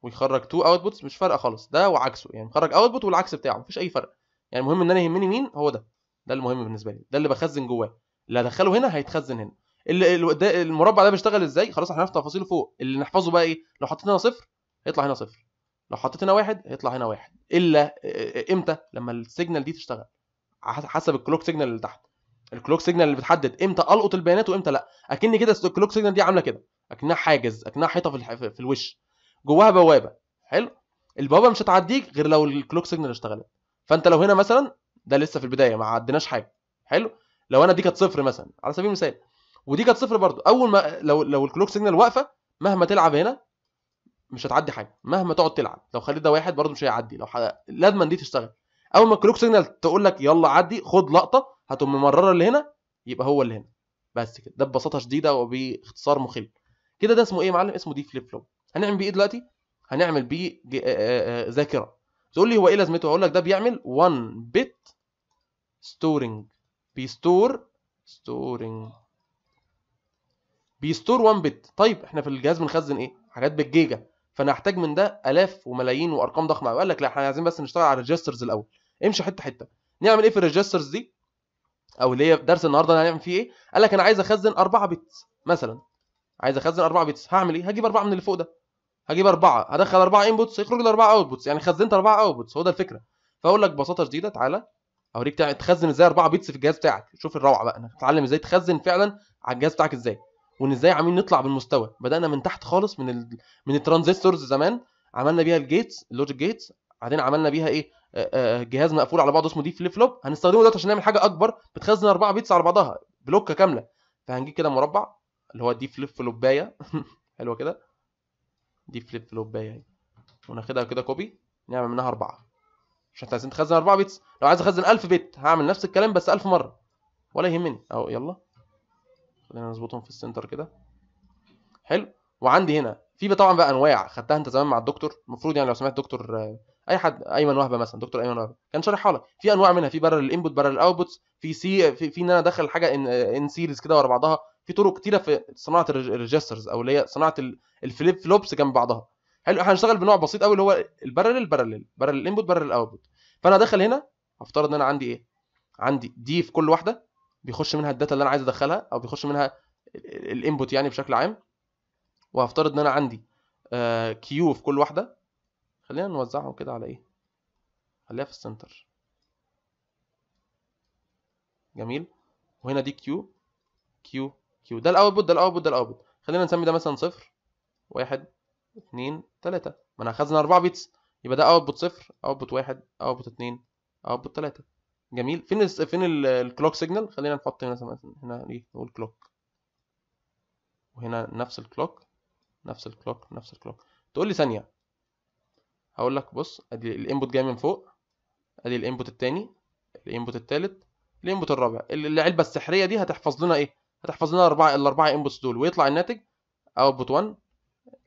S1: ويخرج تو اوتبوتس مش فارقه خالص ده وعكسه يعني مخرج اوتبوت والعكس بتاعه مفيش اي فرق يعني المهم ان انا يهمني مين هو ده ده المهم بالنسبه لي ده اللي بخزن جواه اللي هدخله هنا هيتخزن هنا اللي المربع ده بيشتغل ازاي خلاص احنا هنعرف تفاصيله فوق اللي نحفظه بقى ايه لو حطيت هنا صفر هيطلع هنا صفر لو حطيت هنا واحد هيطلع هنا واحد الا آه، آه، امتى لما السيجنال دي تشتغل حسب الكلوك سيجنال اللي تحت الكلوك سيجنال اللي بتحدد امتى القط البيانات وامتى لا اكن كده الكلوك سيجنال دي عامله كده اكنها حاجز اكنها حيطه في, في الوش جواها بوابه حلو البوابه مش هتعديك غير لو الكلوك سيجنال اشتغلت فانت لو هنا مثلا ده لسه في البدايه ما عديناش حاجه حلو لو انا دي كانت صفر مثلا على سبيل المثال ودي كانت صفر برده اول ما لو لو الكلوك سيجنال واقفه مهما تلعب هنا مش هتعدي حاجه مهما تقعد تلعب لو خليت ده واحد برده مش هيعدي لو لازم دي تشتغل اول ما الكلوك سيجنال تقول لك يلا عدي خد لقطه هتقوم ممرره اللي هنا يبقى هو اللي هنا بس كده ده ببساطه شديده وباختصار مخل كده ده اسمه ايه يا معلم اسمه دي فليب فلوب هنعمل بيه ايه دلوقتي هنعمل بيه ذاكره تقول لي هو ايه لازمته هقول لك ده بيعمل 1 بت ستورنج بيستور ستورنج بيستور 1 بت طيب احنا في الجهاز بنخزن ايه حاجات بالجيجا فانا هحتاج من ده الاف وملايين وارقام ضخمه قوي قال لك لا احنا عايزين بس نشتغل على الريجسترز الاول امشي حته حته نعمل ايه في الريجسترز دي او اللي هي درس النهارده هنعمل فيه ايه قال لك انا عايز اخزن 4 بت مثلا عايز اخزن 4 بت هعمل ايه هجيب 4 من اللي فوق ده هجيب 4 هدخل 4 انبوتس يخرج لي 4 اوتبوتس يعني خزنت 4 اوتبوتس هو ده الفكره فاقول لك ببساطه شديده تعالى اوريك تخزن ازاي 4 بتس في الجهاز بتاعك شوف الروعه بقى هتعلم ازاي تخزن فعلا على الجهاز بتاعك ازاي وان ازاي عاملين نطلع بالمستوى بدانا من تحت خالص من ال... من الترانزستورز زمان عملنا بيها الجيتس اللوجيك جيتس بعدين عملنا بيها ايه آه، آه، آه، جهاز مقفول على بعضه اسمه دي فليب فلوب هنستخدمه دلوقتي عشان نعمل حاجه اكبر بتخزن اربعه بيتس على بعضها بلوكه كامله فهنجيب كده مربع اللي هو دي فليب فلوبايه حلوه كده دي فليب فلوبايه وناخدها كده كوبي نعمل منها اربعه مش انت عايزين تخزن اربعه بيتس لو عايز اخزن 1000 بت هعمل نفس الكلام بس 1000 مره ولا يهمني اهو يلا خلينا نظبطهم في السنتر كده حلو وعندي هنا في طبعا بقى انواع خدتها انت زمان مع الدكتور المفروض يعني لو سمعت دكتور اي حد ايمن وهبه مثلا دكتور ايمن وهبه كان شارحها لك في انواع منها في برر الانبوت برر الاوتبوتس في سي في, في ان انا ادخل حاجه ان, ان سيريز كده ورا بعضها في طرق كتيره في صناعه الريجسترز او اللي هي صناعه الفليب فلوبس جنب بعضها حلو احنا هنشتغل بنوع بسيط قوي اللي هو البارلل بارلل بارلل الانبوت بارلل الاوتبوت فانا داخل هنا هفترض ان انا عندي ايه عندي دي في كل واحده بيخش منها الداتا اللي انا عايز ادخلها او بيخش منها الانبوت يعني بشكل عام وهفترض ان انا عندي كيو آه، في كل واحده خلينا نوزعهم كده على ايه خليها في السنتر جميل وهنا دي كيو كيو كيو ده الاوتبوت ده الاوتبوت ده الاوتبوت خلينا نسمي ده مثلا صفر واحد اتنين تلاتة ما انا اخذنا اربعة بيتس يبقى ده اوتبوت صفر اوتبوت واحد اوتبوت اتنين اوتبوت تلاتة جميل فين ال فين الكلوك سيجنال خلينا نحط هنا مثلا هنا ايه نقول كلوك وهنا نفس الكلوك نفس الكلوك نفس الكلوك تقول لي ثانية هقول لك بص ادي الانبوت جاي من فوق ادي الانبوت الثاني الانبوت الثالث الانبوت الرابع العلبه السحريه دي هتحفظ لنا ايه هتحفظ لنا اربعه الاربعه انبوتس دول ويطلع الناتج اوتبوت 1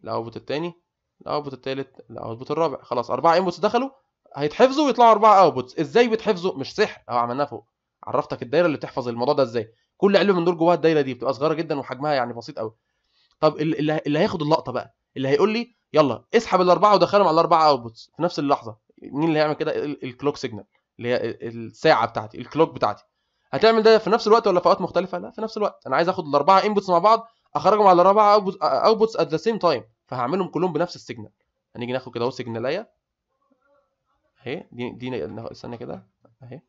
S1: الاوتبوت الثاني الاوتبوت الثالث الاوتبوت الرابع خلاص اربعه انبوتس دخلوا هيتحفظوا ويطلعوا اربعه اوتبوتس ازاي بيتحفظوا مش سحر اهو عملناها فوق عرفتك الدايره اللي بتحفظ الموضوع ده ازاي كل علبه من دول جواها الدايره دي بتبقى صغيره جدا وحجمها يعني بسيط قوي طب اللي هياخد اللقطه بقى اللي هيقول لي يلا اسحب الاربعه ودخلهم على الاربعه اوتبوتس في نفس اللحظه مين اللي هيعمل كده الكلوك سيجنال اللي هي الساعه بتاعتي الكلوك بتاعتي هتعمل ده في نفس الوقت ولا في اوقات مختلفه لا في نفس الوقت انا عايز اخد الاربعه انبوتس مع بعض اخرجهم على الاربعه اوتبوتس ات ذا سيم تايم فهعملهم كلهم بنفس السيجنال هنيجي ناخد كده اهو سيجنالايه اهي دي دي استنى كده اهي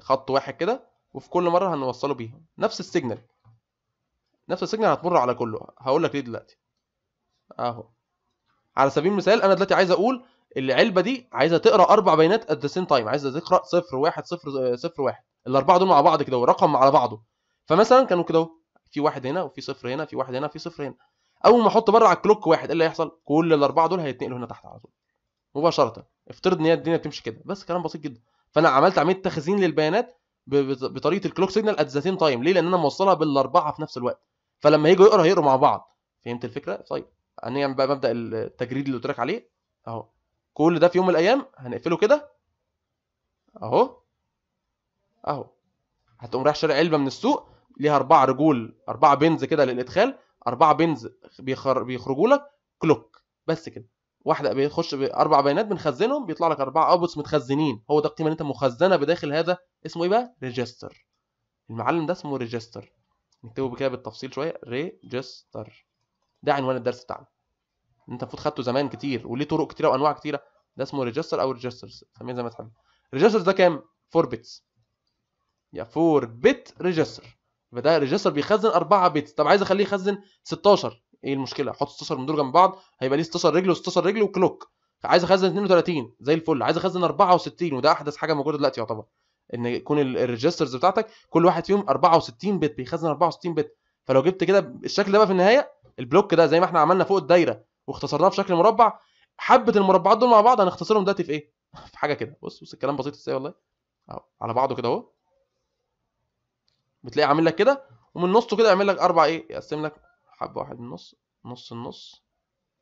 S1: خط واحد كده وفي كل مره هنوصله بيه نفس السيجنال نفس السيجنال هتمر على كله هقول لك ليه دلوقتي اهو على سبيل المثال انا دلوقتي عايز اقول العلبه دي عايزه تقرا اربع بيانات ات ذا سيم تايم عايزه تقرا 0 1 0 0 1 الاربعه دول مع بعض كده ورقم على بعضه فمثلا كانوا كده اهو في واحد هنا وفي صفر هنا في واحد هنا في صفر هنا اول ما احط بره على الكلوك واحد ايه اللي هيحصل كل الاربعه دول هيتنقلوا هنا تحت على طول مباشره افترض ان هي الدنيا بتمشي كده بس كلام بسيط جدا فانا عملت عمليه تخزين للبيانات بطريقه الكلوك سيجنال ات ذا سيم تايم ليه لان انا موصلها بالاربعه في نفس الوقت فلما يجوا يقرا هيقروا مع بعض فهمت الفكره طيب هنعمل يعني بقى مبدا التجريد اللي قلت لك عليه اهو كل ده في يوم من الايام هنقفله كده اهو اهو هتقوم رايح شارع علبه من السوق ليها اربع رجول اربع بنز كده للادخال اربع بنز بيخر... بيخرجوا لك كلوك بس كده واحده بيخش باربع بيانات بنخزنهم بيطلع لك اربع اوبس متخزنين هو ده القيمه اللي انت مخزنه بداخل هذا اسمه ايه بقى ريجستر المعلم ده اسمه ريجستر نكتبه كده بالتفصيل شويه ريجستر ده عنوان الدرس بتاعنا انت المفروض خدته زمان كتير وليه طرق كتيره وانواع كتيره ده اسمه ريجستر او ريجسترز سميه زي ما تحب ريجسترز ده كام 4 بيتس يا 4 بت ريجستر فده ريجستر بيخزن 4 بيتس طب عايز اخليه يخزن 16 ايه المشكله احط 16 من دول جنب بعض هيبقى ليه 16 رجل و16 رجل وكلوك عايز اخزن 32 زي الفل عايز اخزن 64 وده احدث حاجه موجوده دلوقتي يعتبر ان يكون الريجسترز بتاعتك كل واحد فيهم 64 بت بيخزن 64 بت فلو جبت كده الشكل ده بقى في النهايه البلوك ده زي ما احنا عملنا فوق الدايره واختصرناه في شكل مربع حبه المربعات دول مع بعض هنختصرهم دلوقتي في ايه في حاجه كده بص بص الكلام بسيط ازاي والله اهو على بعضه كده اهو بتلاقي عامل لك كده ومن نصه كده يعمل لك اربع ايه يقسم لك حبه واحد النص نص نص النص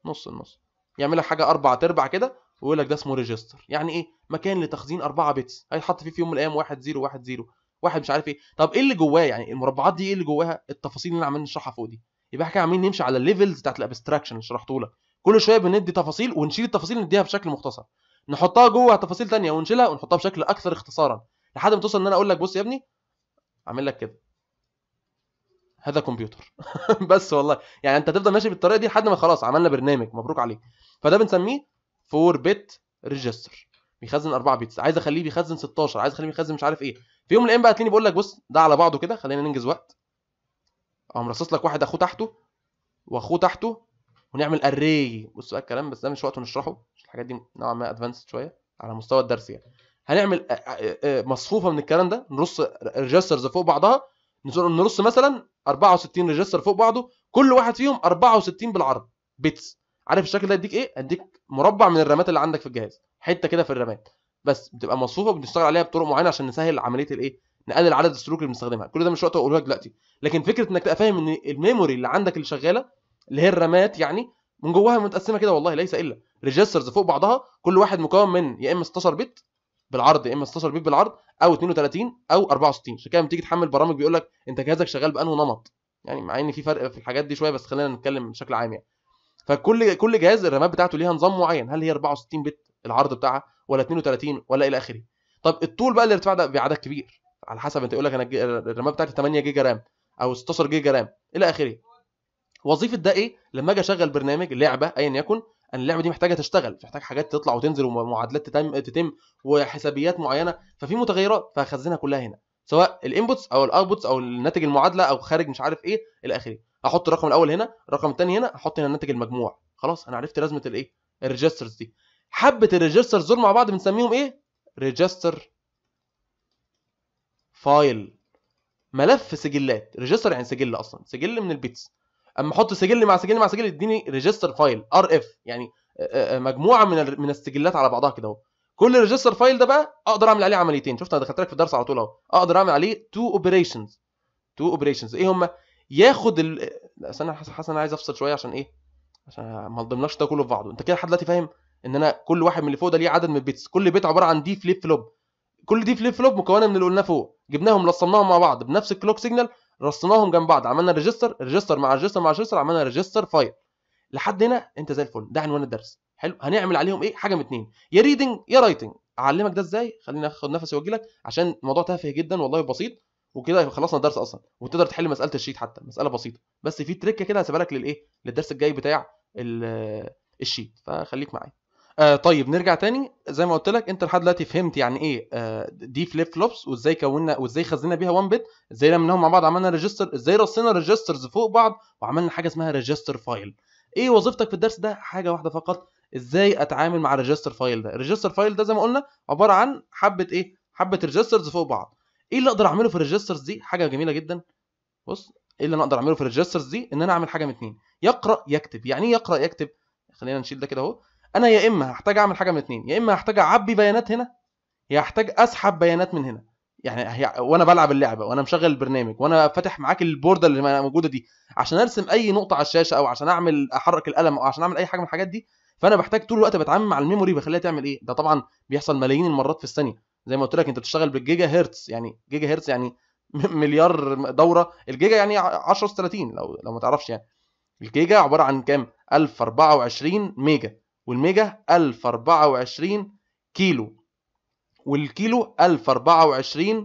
S1: نص النص يعمل لك حاجه اربع تربع كده ويقول لك ده اسمه ريجستر يعني ايه مكان لتخزين اربعه بيتس هيتحط فيه في يوم من الايام 1 0 1 0 واحد مش عارف ايه طب ايه اللي جواه يعني المربعات دي ايه اللي جواها التفاصيل اللي انا عمال نشرحها فوق دي يبقى احنا عاملين نمشي على الليفلز بتاعت الابستراكشن اللي شرحته لك كل شويه بندي تفاصيل ونشيل التفاصيل نديها بشكل مختصر نحطها جوه تفاصيل ثانيه ونشيلها ونحطها بشكل اكثر اختصارا لحد ما توصل ان انا اقول لك بص يا ابني اعمل لك كده هذا كمبيوتر بس والله يعني انت هتفضل ماشي بالطريقه دي لحد ما خلاص عملنا برنامج مبروك عليك فده بنسميه 4 بت ريجستر بيخزن 4 بيتس عايز اخليه بيخزن 16 عايز اخليه بيخزن مش عارف ايه في يوم من الايام بقى تلاقيني بقول لك بص ده على بعضه كده خلينا ننجز وقت اقوم رصص لك واحد اخوه تحته واخوه تحته ونعمل اري بص بقى الكلام بس ده مش وقته نشرحه مش الحاجات دي نوعا ما ادفانسد شويه على مستوى الدرس يعني هنعمل مصفوفه من الكلام ده نرص ريجسترز فوق بعضها نرص مثلا 64 ريجستر فوق بعضه كل واحد فيهم 64 بالعرض بيتس عارف الشكل ده يديك ايه اديك مربع من الرامات اللي عندك في الجهاز حته كده في الرامات بس بتبقى مصفوفه بنشتغل عليها بطرق معينه عشان نسهل عمليه الايه نقلل عدد السلوك اللي بنستخدمها كل ده مش وقت اقوله لك دلوقتي لكن فكره انك تبقى فاهم ان الميموري اللي عندك اللي شغاله اللي هي الرامات يعني من جواها متقسمه كده والله ليس الا ريجسترز فوق بعضها كل واحد مكون من يا اما 16 بت بالعرض يا اما 16 بت بالعرض او 32 او 64 عشان كده لما تيجي تحمل برامج بيقول لك انت جهازك شغال بانه نمط يعني مع ان في فرق في الحاجات دي شويه بس خلينا نتكلم بشكل عام يعني فكل كل جهاز الرامات بتاعته ليها نظام معين هل هي 64 بت العرض بتاعها ولا 32 ولا الى اخره طب الطول بقى الارتفاع ده بعدد كبير على حسب انت يقول لك انا الرامات بتاعتي 8 جيجا رام او 16 جيجا رام الى اخره وظيفه ده ايه لما اجي اشغل برنامج لعبه ايا يكن ان اللعبه دي محتاجه تشتغل محتاج حاجات تطلع وتنزل ومعادلات تتم تتم وحسابيات معينه ففي متغيرات فهخزنها كلها هنا سواء الانبوتس او الاوتبوتس او الناتج المعادله او خارج مش عارف ايه الى اخره احط الرقم الاول هنا الرقم الثاني هنا احط هنا الناتج المجموع خلاص انا عرفت لازمه الايه الريجسترز دي حبه الريجسترز دول مع بعض بنسميهم ايه ريجستر فايل ملف سجلات ريجستر يعني سجل اصلا سجل من البيتس اما احط سجل مع سجل مع سجل يديني ريجستر فايل ار اف يعني آه، آه، آه، مجموعه من من السجلات على بعضها كده اهو كل ريجستر فايل ده بقى اقدر اعمل عليه عمليتين شفت انا دخلت لك في الدرس على طول اهو اقدر اعمل عليه تو اوبريشنز تو اوبريشنز ايه هما ياخد ال... استنى حاسس انا عايز افصل شويه عشان ايه عشان ما نضمناش ده كله في بعضه انت كده لحد دلوقتي فاهم ان انا كل واحد من اللي فوق ده ليه عدد من البيتس كل بيت عباره عن دي فليب فلوب كل دي فليب فلوب مكونه من اللي قلناه فوق جبناهم رسمناهم مع بعض بنفس الكلوك سيجنال رصيناهم جنب بعض عملنا ريجستر ريجستر مع ريجستر مع ريجستر عملنا ريجستر فاير لحد هنا انت زي الفل ده عنوان الدرس حلو هنعمل عليهم ايه حاجه من اتنين يا ريدنج يا رايتنج اعلمك ده ازاي خليني اخد نفسي واجي لك عشان الموضوع تافه جدا والله بسيط وكده خلصنا الدرس اصلا وتقدر تحل مساله الشيت حتى مساله بسيطه بس في تريكه كده هسيبها لك للايه للدرس الجاي بتاع الشيت فخليك معايا آه طيب نرجع تاني زي ما قلت لك انت لحد دلوقتي فهمت يعني ايه آه دي فليب فلوبس وازاي كوننا وازاي خزنا بيها 1 بت ازاي لمناهم مع بعض عملنا ريجستر ازاي رصينا ريجسترز فوق بعض وعملنا حاجه اسمها ريجستر فايل ايه وظيفتك في الدرس ده حاجه واحده فقط ازاي اتعامل مع ريجستر فايل ده الريجستر فايل ده زي ما قلنا عباره عن حبه ايه حبه ريجسترز فوق بعض ايه اللي اقدر اعمله في الريجسترز دي حاجه جميله جدا بص ايه اللي انا اقدر اعمله في الريجسترز دي ان انا اعمل حاجه من اتنين يقرا يكتب يعني ايه يقرا يكتب خلينا نشيل ده كده اهو انا يا اما هحتاج اعمل حاجه من اتنين يا اما هحتاج اعبي بيانات هنا يا هحتاج اسحب بيانات من هنا يعني وانا بلعب اللعبه وانا مشغل البرنامج وانا فاتح معاك البورده اللي موجوده دي عشان ارسم اي نقطه على الشاشه او عشان اعمل احرك القلم او عشان اعمل اي حاجه من الحاجات دي فانا بحتاج طول الوقت بتعامل مع الميموري بخليها تعمل ايه ده طبعا بيحصل ملايين المرات في الثانيه زي ما قلت لك انت بتشتغل بالجيجا هرتز يعني جيجا هرتز يعني مليار دوره الجيجا يعني 10 30 لو لو ما تعرفش يعني الجيجا عباره عن كام 1024 ميجا والميجا 1024 كيلو والكيلو 1024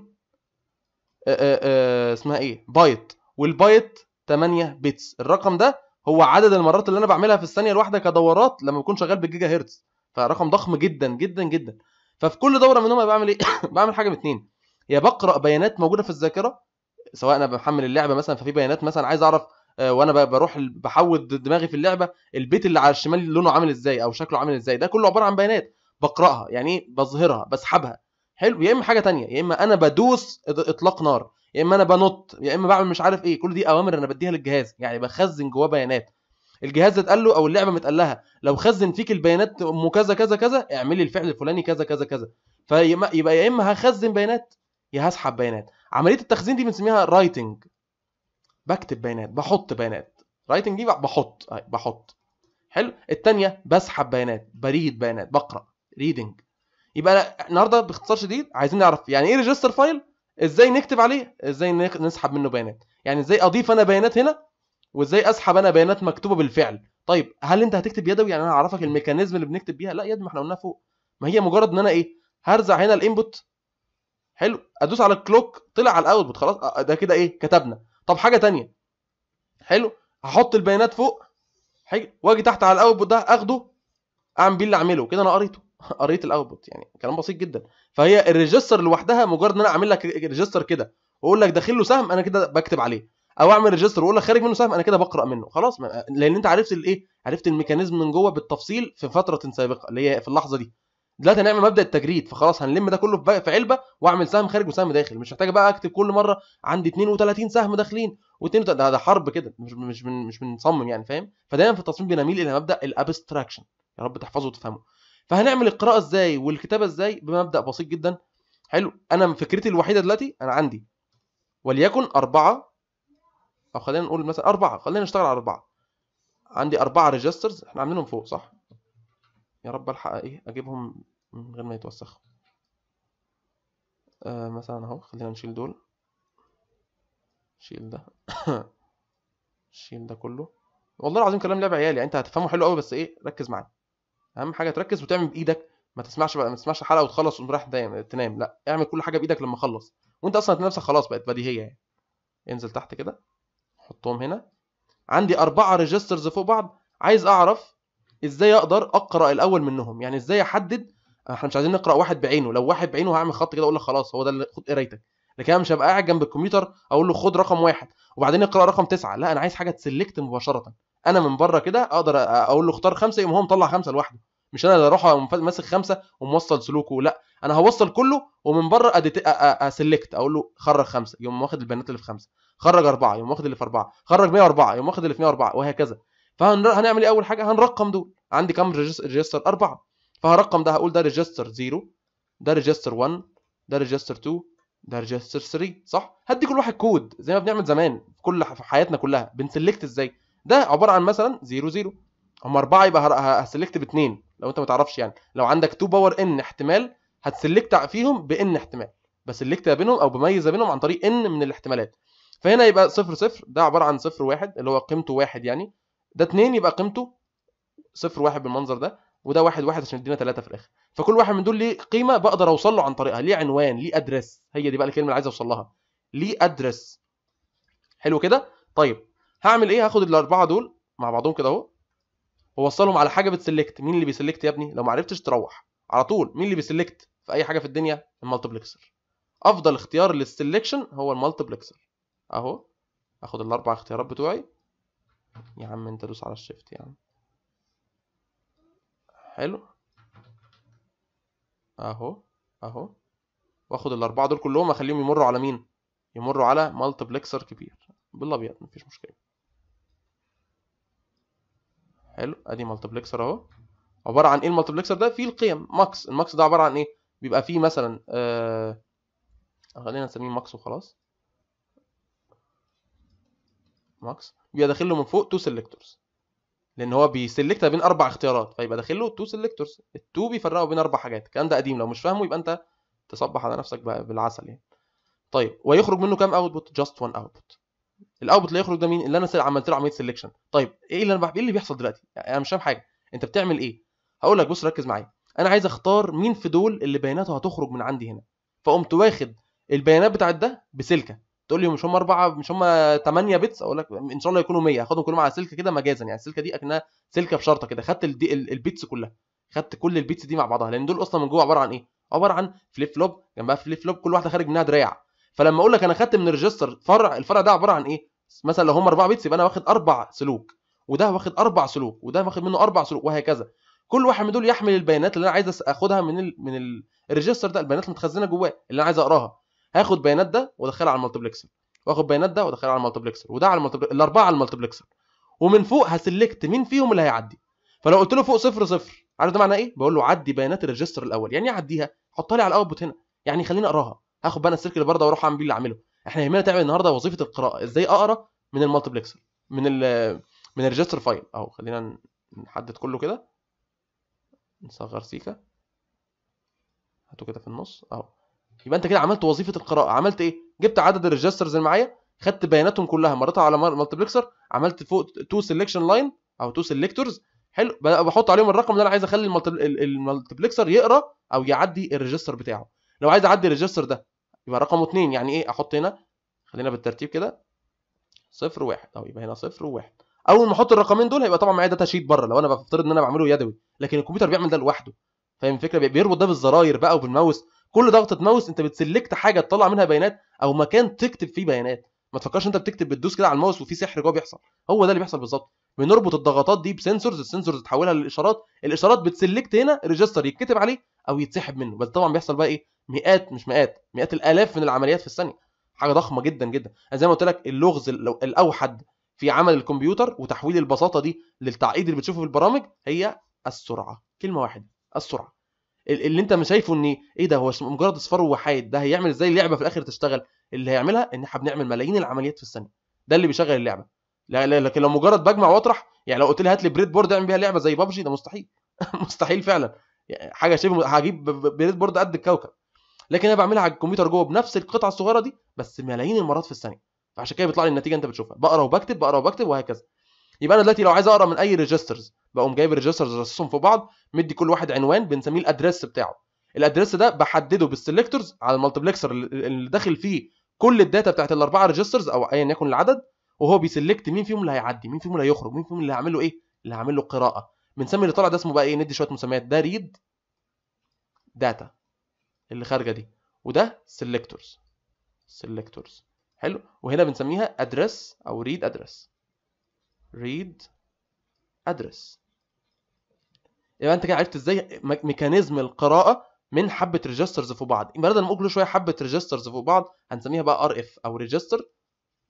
S1: آه، آه، آه، اسمها ايه بايت والبايت 8 بيتس الرقم ده هو عدد المرات اللي انا بعملها في الثانيه الواحده كدورات لما بكون شغال بالجيجا هرتز فرقم ضخم جدا جدا جدا ففي كل دوره منهم انا بعمل ايه بعمل حاجه من اتنين يا بقرا بيانات موجوده في الذاكره سواء انا بحمل اللعبه مثلا ففي بيانات مثلا عايز اعرف آه، وانا بروح بحود دماغي في اللعبه البيت اللي على الشمال لونه عامل ازاي او شكله عامل ازاي ده كله عباره عن بيانات بقراها يعني ايه بظهرها بسحبها حلو يا اما حاجه تانية يا اما انا بدوس اطلاق نار يا اما انا بنط يا اما بعمل مش عارف ايه كل دي اوامر انا بديها للجهاز يعني بخزن جواه بيانات الجهاز اتقال له او اللعبه متقال لو خزن فيك البيانات ام كذا كذا كذا اعملي الفعل الفلاني كذا كذا كذا فيبقى يا اما هخزن بيانات يا هسحب بيانات عمليه التخزين دي بنسميها رايتنج بكتب بيانات بحط بيانات رايتنج دي بحط بحط حلو الثانيه بسحب بيانات بريد بيانات بقرا ريدنج يبقى انا النهارده باختصار شديد عايزين نعرف يعني ايه ريجستر فايل ازاي نكتب عليه ازاي نسحب منه بيانات يعني ازاي اضيف انا بيانات هنا وازاي اسحب انا بيانات مكتوبه بالفعل طيب هل انت هتكتب يدوي يعني انا اعرفك الميكانيزم اللي بنكتب بيها لا يد ما احنا قلناها فوق ما هي مجرد ان انا ايه هرزع هنا الانبوت حلو ادوس على الكلوك طلع على الاوتبوت خلاص ده كده ايه كتبنا طب حاجه ثانيه حلو هحط البيانات فوق واجي تحت على الاوتبوت ده اخده اعمل بيه اللي اعمله كده انا قريته قريت الاوتبوت يعني كلام بسيط جدا فهي الريجستر لوحدها مجرد ان انا اعمل لك ريجستر كده واقول لك داخل له سهم انا كده بكتب عليه او اعمل ريجستر واقول لك خارج منه سهم انا كده بقرا منه خلاص لان انت عرفت الايه عرفت الميكانيزم من جوه بالتفصيل في فتره سابقه اللي هي في اللحظه دي دلوقتي هنعمل مبدا التجريد فخلاص هنلم ده كله في علبه واعمل سهم خارج وسهم داخل مش محتاج بقى اكتب كل مره عندي 32 سهم داخلين و2 ده, ده حرب كده مش مش من مش بنصمم يعني فاهم فدايما في التصميم بنميل الى مبدا الابستراكشن يا رب تحفظه وتفهمه فهنعمل القراءه ازاي والكتابه ازاي بمبدا بسيط جدا حلو انا فكرتي الوحيده دلوقتي انا عندي وليكن أربعة أو خلينا نقول مثلا أربعة خلينا نشتغل على أربعة عندي أربعة ريجسترز إحنا عاملينهم فوق صح؟ يا رب ألحق إيه أجيبهم من غير ما يتوسخ آه مثلا اهو خلينا نشيل دول شيل ده شيل ده كله والله العظيم كلام لعب عيالي يعني انت هتفهمه حلو قوي بس ايه ركز معايا اهم حاجه تركز وتعمل بايدك ما تسمعش بقى ما تسمعش حلقه وتخلص وتقوم رايح تنام لا اعمل كل حاجه بايدك لما اخلص وانت اصلا نفسك خلاص بقت بديهيه يعني انزل تحت كده حطهم هنا عندي اربعه ريجسترز فوق بعض عايز اعرف ازاي اقدر اقرا الاول منهم يعني ازاي احدد احنا مش عايزين نقرا واحد بعينه لو واحد بعينه هعمل خط كده اقول لك خلاص هو ده اللي خد قرايتك لكن انا مش هبقى قاعد جنب الكمبيوتر اقول له خد رقم واحد وبعدين اقرا رقم تسعه لا انا عايز حاجه تسلكت مباشره انا من بره كده اقدر اقول له اختار خمسه يقوم هو مطلع خمسه لوحده مش انا اللي اروح ماسك خمسه وموصل سلوكه لا انا هوصل كله ومن بره اسلكت اقول له خرج خمسه يقوم واخد البيانات اللي في خمسه خرج اربعه يقوم واخد اللي في اربعه خرج 104 يقوم واخد اللي في 104 وهكذا فهنعمل ايه اول حاجه هنرقم دول عندي كام ريجستر اربعه فهرقم ده هقول ده ريجستر 0 ده ريجستر 1 ده ريجستر 2 ده ريجستر 3 صح هدي كل واحد كود زي ما بنعمل زمان في كل في حياتنا كلها بنسلكت ازاي ده عباره عن مثلا 0 0 هم اربعه يبقى هسلكت باثنين لو انت ما تعرفش يعني لو عندك 2 باور ان احتمال هتسلكت فيهم بان احتمال بسلكت بينهم او بميز بينهم عن طريق ان من الاحتمالات فهنا يبقى 0 0 ده عباره عن 0 1 اللي هو قيمته 1 يعني ده 2 يبقى قيمته 0 1 بالمنظر ده وده واحد واحد عشان يدينا ثلاثه في الاخر فكل واحد من دول ليه قيمه بقدر اوصل له عن طريقها ليه عنوان ليه ادرس هي دي بقى الكلمه اللي عايز اوصل لها ليه ادرس حلو كده طيب هعمل ايه هاخد الاربعه دول مع بعضهم كده اهو ووصلهم على حاجه بتسلكت مين اللي بيسلكت يا ابني لو ما عرفتش تروح على طول مين اللي بيسلكت في اي حاجه في الدنيا المالتبلكسر افضل اختيار للسلكشن هو المالتبلكسر اهو هاخد الاربع اختيارات بتوعي يا عم انت دوس على الشيفت يا عم حلو اهو اهو واخد الاربعه دول كلهم اخليهم يمروا على مين يمروا على مالتيبلكسر كبير بالابيض مفيش مشكله حلو ادي مالتيبلكسر اهو عباره عن ايه المالتيبلكسر ده فيه القيم ماكس الماكس ده عباره عن ايه بيبقى فيه مثلا آه... خلينا نسميه ماكس وخلاص ماكس بيبقى داخل له من فوق تو سيلكتورز لان هو بيسلكت بين اربع اختيارات فيبقى داخل له تو سيلكتورز التو بيفرقوا بين اربع حاجات الكلام ده قديم لو مش فاهمه يبقى انت تصبح على نفسك بقى بالعسل يعني طيب ويخرج منه كام اوتبوت جاست وان اوتبوت الاوتبوت اللي يخرج ده مين اللي انا عملت له عمليه سيلكشن طيب ايه اللي انا بح... ايه اللي بيحصل دلوقتي يعني انا مش فاهم حاجه انت بتعمل ايه هقول لك بص ركز معايا انا عايز اختار مين في دول اللي بياناته هتخرج من عندي هنا فقمت واخد البيانات بتاعت ده بسلكه تقول لي مش هم اربعه مش هم ثمانيه بيتس اقول لك ان شاء الله يكونوا 100 هاخدهم كلهم على سلكه كده مجازا يعني السلكه دي اكنها سلكه في شرطه كده خدت البيتس كلها خدت كل البيتس دي مع بعضها لان دول اصلا من جوه عباره عن ايه؟ عباره عن فليب فلوب جنبها فليب فلوب كل واحده خارج منها دراع فلما اقول لك انا خدت من الريجستر فرع الفرع ده عباره عن ايه؟ مثلا لو هم اربعه بيتس يبقى انا واخد اربع سلوك وده واخد اربع سلوك وده واخد منه اربع سلوك وهكذا كل واحد من دول يحمل البيانات اللي انا عايز اخدها من الـ من الريجستر ده البيانات المتخزنه جواه اللي انا عايز اقراها هاخد بيانات ده وادخلها على المالتبلكسر واخد بيانات ده وادخلها على المالتبلكسر وده على المالتبلكسر الاربعه على المالتبلكسر ومن فوق هسلكت مين فيهم اللي هيعدي فلو قلت له فوق صفر صفر عارف ده معناه ايه بقول له عدي بيانات الريجستر الاول يعني إيه عديها حطها لي على الاوتبوت هنا يعني خليني اقراها هاخد بقى انا السيركل برده واروح اعمل بيه اللي اعمله احنا يهمنا تعمل النهارده وظيفه القراءه ازاي اقرا من المالتبلكسر من ال من الريجستر فايل اهو خلينا نحدد كله كده نصغر سيكا هاتوا كده في النص اهو يبقى انت كده عملت وظيفه القراءه عملت ايه جبت عدد الريجسترز اللي معايا خدت بياناتهم كلها مريتها على مالتيبلكسر عملت فوق تو سيلكشن لاين او تو سيلكتورز حلو بحط عليهم الرقم اللي انا عايز اخلي المالتيبلكسر يقرا او يعدي الريجستر بتاعه لو عايز اعدي الريجستر ده يبقى رقمه 2 يعني ايه احط هنا خلينا بالترتيب كده 0 1 او يبقى هنا 0 و1 اول ما احط الرقمين دول هيبقى طبعا معايا داتا شيت بره لو انا بفترض ان انا بعمله يدوي لكن الكمبيوتر بيعمل ده لوحده فاهم الفكره بيربط ده بالزراير بقى وبالماوس كل ضغطه ماوس انت بتسلكت حاجه تطلع منها بيانات او مكان تكتب فيه بيانات ما تفكرش انت بتكتب بتدوس كده على الماوس وفي سحر جوه بيحصل هو ده اللي بيحصل بالظبط بنربط الضغطات دي بسنسورز السنسورز تحولها للاشارات الاشارات بتسلكت هنا ريجستر يتكتب عليه او يتسحب منه بس طبعا بيحصل بقى ايه مئات مش مئات مئات الالاف من العمليات في الثانيه حاجه ضخمه جدا جدا انا يعني زي ما قلت لك اللغز الاوحد في عمل الكمبيوتر وتحويل البساطه دي للتعقيد اللي بتشوفه في البرامج هي السرعه كلمه واحده السرعه اللي انت مش شايفه ان ايه ده هو مجرد اصفار وحايد ده هيعمل ازاي اللعبه في الاخر تشتغل اللي هيعملها ان احنا بنعمل ملايين العمليات في الثانيه ده اللي بيشغل اللعبه لا, لا لكن لو مجرد بجمع واطرح يعني لو قلت لي هات لي بريد بورد اعمل بيها لعبه زي بابجي ده مستحيل مستحيل فعلا يعني حاجه شبه هجيب بريد بورد قد الكوكب لكن انا بعملها على الكمبيوتر جوه بنفس القطعه الصغيره دي بس ملايين المرات في الثانيه فعشان كده بيطلع لي النتيجه انت بتشوفها بقرا وبكتب بقرا وبكتب وهكذا يبقى انا دلوقتي لو عايز اقرا من اي ريجسترز بقوم جايب الريجسترز رصصهم في بعض مدي كل واحد عنوان بنسميه الادريس بتاعه الادريس ده بحدده بالسلكتورز على المالتيبلكسر اللي داخل فيه كل الداتا بتاعت الاربعه ريجسترز او ايا يكن العدد وهو بيسلكت مين فيهم اللي هيعدي مين فيهم اللي هيخرج مين فيهم اللي هعمل له ايه اللي هعمل له قراءه بنسمي اللي طالع ده اسمه بقى ايه ندي شويه مسميات ده ريد داتا اللي خارجه دي وده سلكتورز سلكتورز حلو وهنا بنسميها ادرس او ريد ادرس read address يبقى انت كده عرفت ازاي ميكانيزم القراءه من حبه ريجسترز فوق بعض يبقى بدل ما اقول كل شويه حبه ريجسترز فوق بعض هنسميها بقى ار اف او ريجستر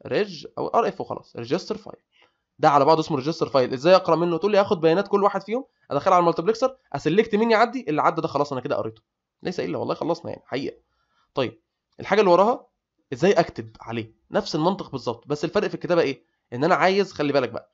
S1: ريج او ار اف وخلاص ريجستر فايل ده على بعضه اسمه ريجستر فايل ازاي اقرا منه تقول لي اخد بيانات كل واحد فيهم ادخلها على المالتبلكسر اسلكت مين يعدي اللي عدى ده خلاص انا كده قريته ليس الا والله خلصنا يعني حقيقه طيب الحاجه اللي وراها ازاي اكتب عليه نفس المنطق بالظبط بس الفرق في الكتابه ايه ان انا عايز خلي بالك بقى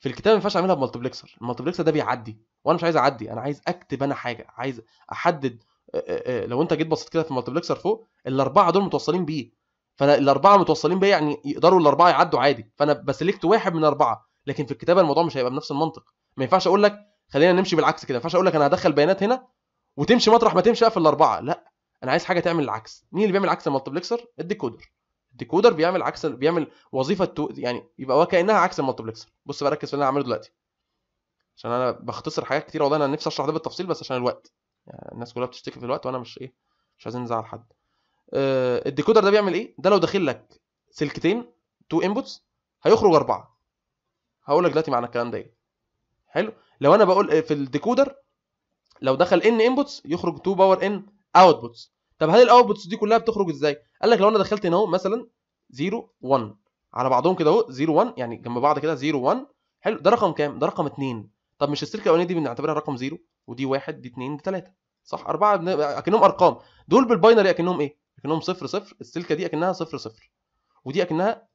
S1: في الكتابه ما ينفعش اعملها بمالتيبلكسر المالتيبلكسر ده بيعدي وانا مش عايز اعدي انا عايز اكتب انا حاجه عايز احدد آه، آه، آه، لو انت جيت بصيت كده في المالتيبلكسر فوق الاربعه دول متوصلين بيه فانا الاربعه متوصلين بيه يعني يقدروا الاربعه يعدوا عادي فانا بسلكت واحد من اربعه لكن في الكتابه الموضوع مش هيبقى بنفس المنطق ما ينفعش اقول لك خلينا نمشي بالعكس كده ما ينفعش اقول لك انا هدخل بيانات هنا وتمشي مطرح ما تمشي في الاربعه لا انا عايز حاجه تعمل العكس مين اللي بيعمل عكس المالتيبلكسر الديكودر الديكودر بيعمل عكس بيعمل وظيفه التو... يعني يبقى وكانها عكس المالتيبلكسر بص بقى ركز في اللي انا هعمله دلوقتي عشان انا بختصر حاجات كتير والله انا نفسي اشرح ده بالتفصيل بس عشان الوقت يعني الناس كلها بتشتكي في الوقت وانا مش ايه مش عايزين نزعل حد آه الديكودر ده بيعمل ايه ده لو داخل لك سلكتين تو انبوتس هيخرج اربعه هقول لك دلوقتي معنى الكلام ده ايه حلو لو انا بقول آه، في الديكودر لو دخل ان انبوتس يخرج 2 باور ان اوتبوتس طب هل الاوتبوتس دي كلها بتخرج ازاي قال لك لو انا دخلت هنا اهو مثلا 0 1 على بعضهم كده اهو 0 1 يعني جنب بعض كده 0 1 حلو ده رقم كام؟ ده رقم 2 طب مش السلك الاولانيه دي بنعتبرها رقم 0 ودي 1 دي 2 دي 3 صح 4 اكنهم ارقام دول بالباينري اكنهم ايه؟ اكنهم 0 0 السلكه دي اكنها 0 0 ودي اكنها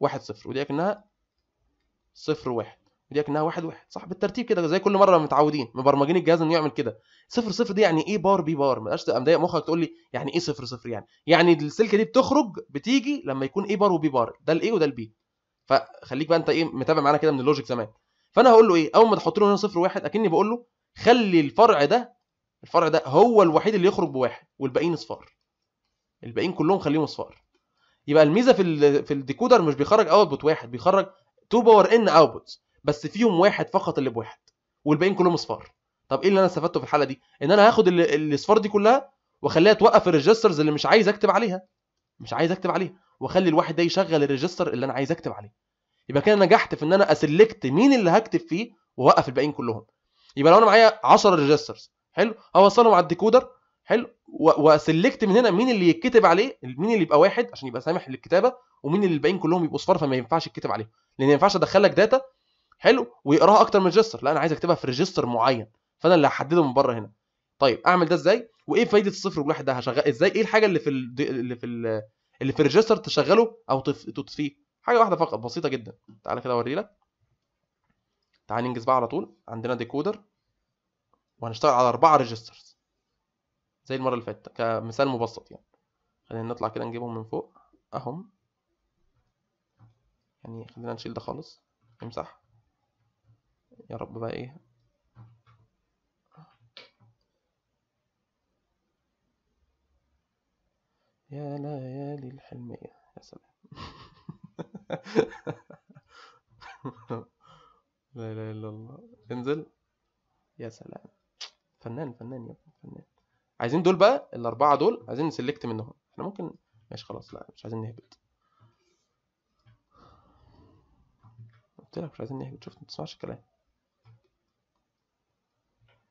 S1: 1 0 ودي اكنها 0 1 ودي اكنها واحد واحد صح بالترتيب كده زي كل مره متعودين مبرمجين الجهاز انه يعمل كده صفر صفر دي يعني ايه بار بي بار ما تبقى مضايق مخك تقول لي يعني ايه صفر صفر يعني يعني السلكه دي بتخرج بتيجي لما يكون ايه بار وبي بار ده الايه وده البي فخليك بقى انت ايه متابع معانا كده من اللوجيك زمان فانا هقول له ايه اول ما تحط له هنا صفر واحد اكني بقول له خلي الفرع ده الفرع ده هو الوحيد اللي يخرج بواحد والباقيين اصفار الباقيين كلهم خليهم اصفار يبقى الميزه في في الديكودر مش بيخرج اوتبوت واحد بيخرج 2 باور ان اوتبوت بس فيهم واحد فقط اللي بواحد والباقيين كلهم اصفار طب ايه اللي انا استفدته في الحاله دي ان انا هاخد الاصفار دي كلها واخليها توقف الريجسترز اللي مش عايز اكتب عليها مش عايز اكتب عليها واخلي الواحد ده يشغل الريجستر اللي انا عايز اكتب عليه يبقى كده نجحت في ان انا اسلكت مين اللي هكتب فيه واوقف الباقيين كلهم يبقى لو انا معايا 10 ريجسترز حلو اوصلهم على الديكودر حلو وسلكت من هنا مين اللي يتكتب عليه مين اللي يبقى واحد عشان يبقى سامح للكتابه ومين اللي الباقيين كلهم يبقوا صفار فما ينفعش يتكتب عليه لان ما ينفعش ادخل لك داتا حلو ويقراها اكتر من ريجستر لا انا عايز اكتبها في ريجستر معين فانا اللي هحدده من بره هنا طيب اعمل ده ازاي وايه فايده الصفر والواحد ده هشغل ازاي ايه الحاجه اللي في ال... اللي في ال... اللي في الريجستر تشغله او تف... تطفيه حاجه واحده فقط بسيطه جدا تعالى كده اوري لك تعالى ننجز بقى على طول عندنا ديكودر وهنشتغل على اربعه ريجسترز زي المره اللي فاتت كمثال مبسط يعني خلينا نطلع كده نجيبهم من فوق اهم يعني خلينا نشيل ده خالص امسح يا رب بقى ايه يا ليالي الحلمية يا سلام لا إله إلا الله انزل يا سلام فنان فنان يا ابني فنان عايزين دول بقى الأربعة دول عايزين نسلكت منهم احنا ممكن ماشي خلاص لا مش عايزين نهبط قلت لك مش عايزين نهبط شفت ما تسمعش الكلام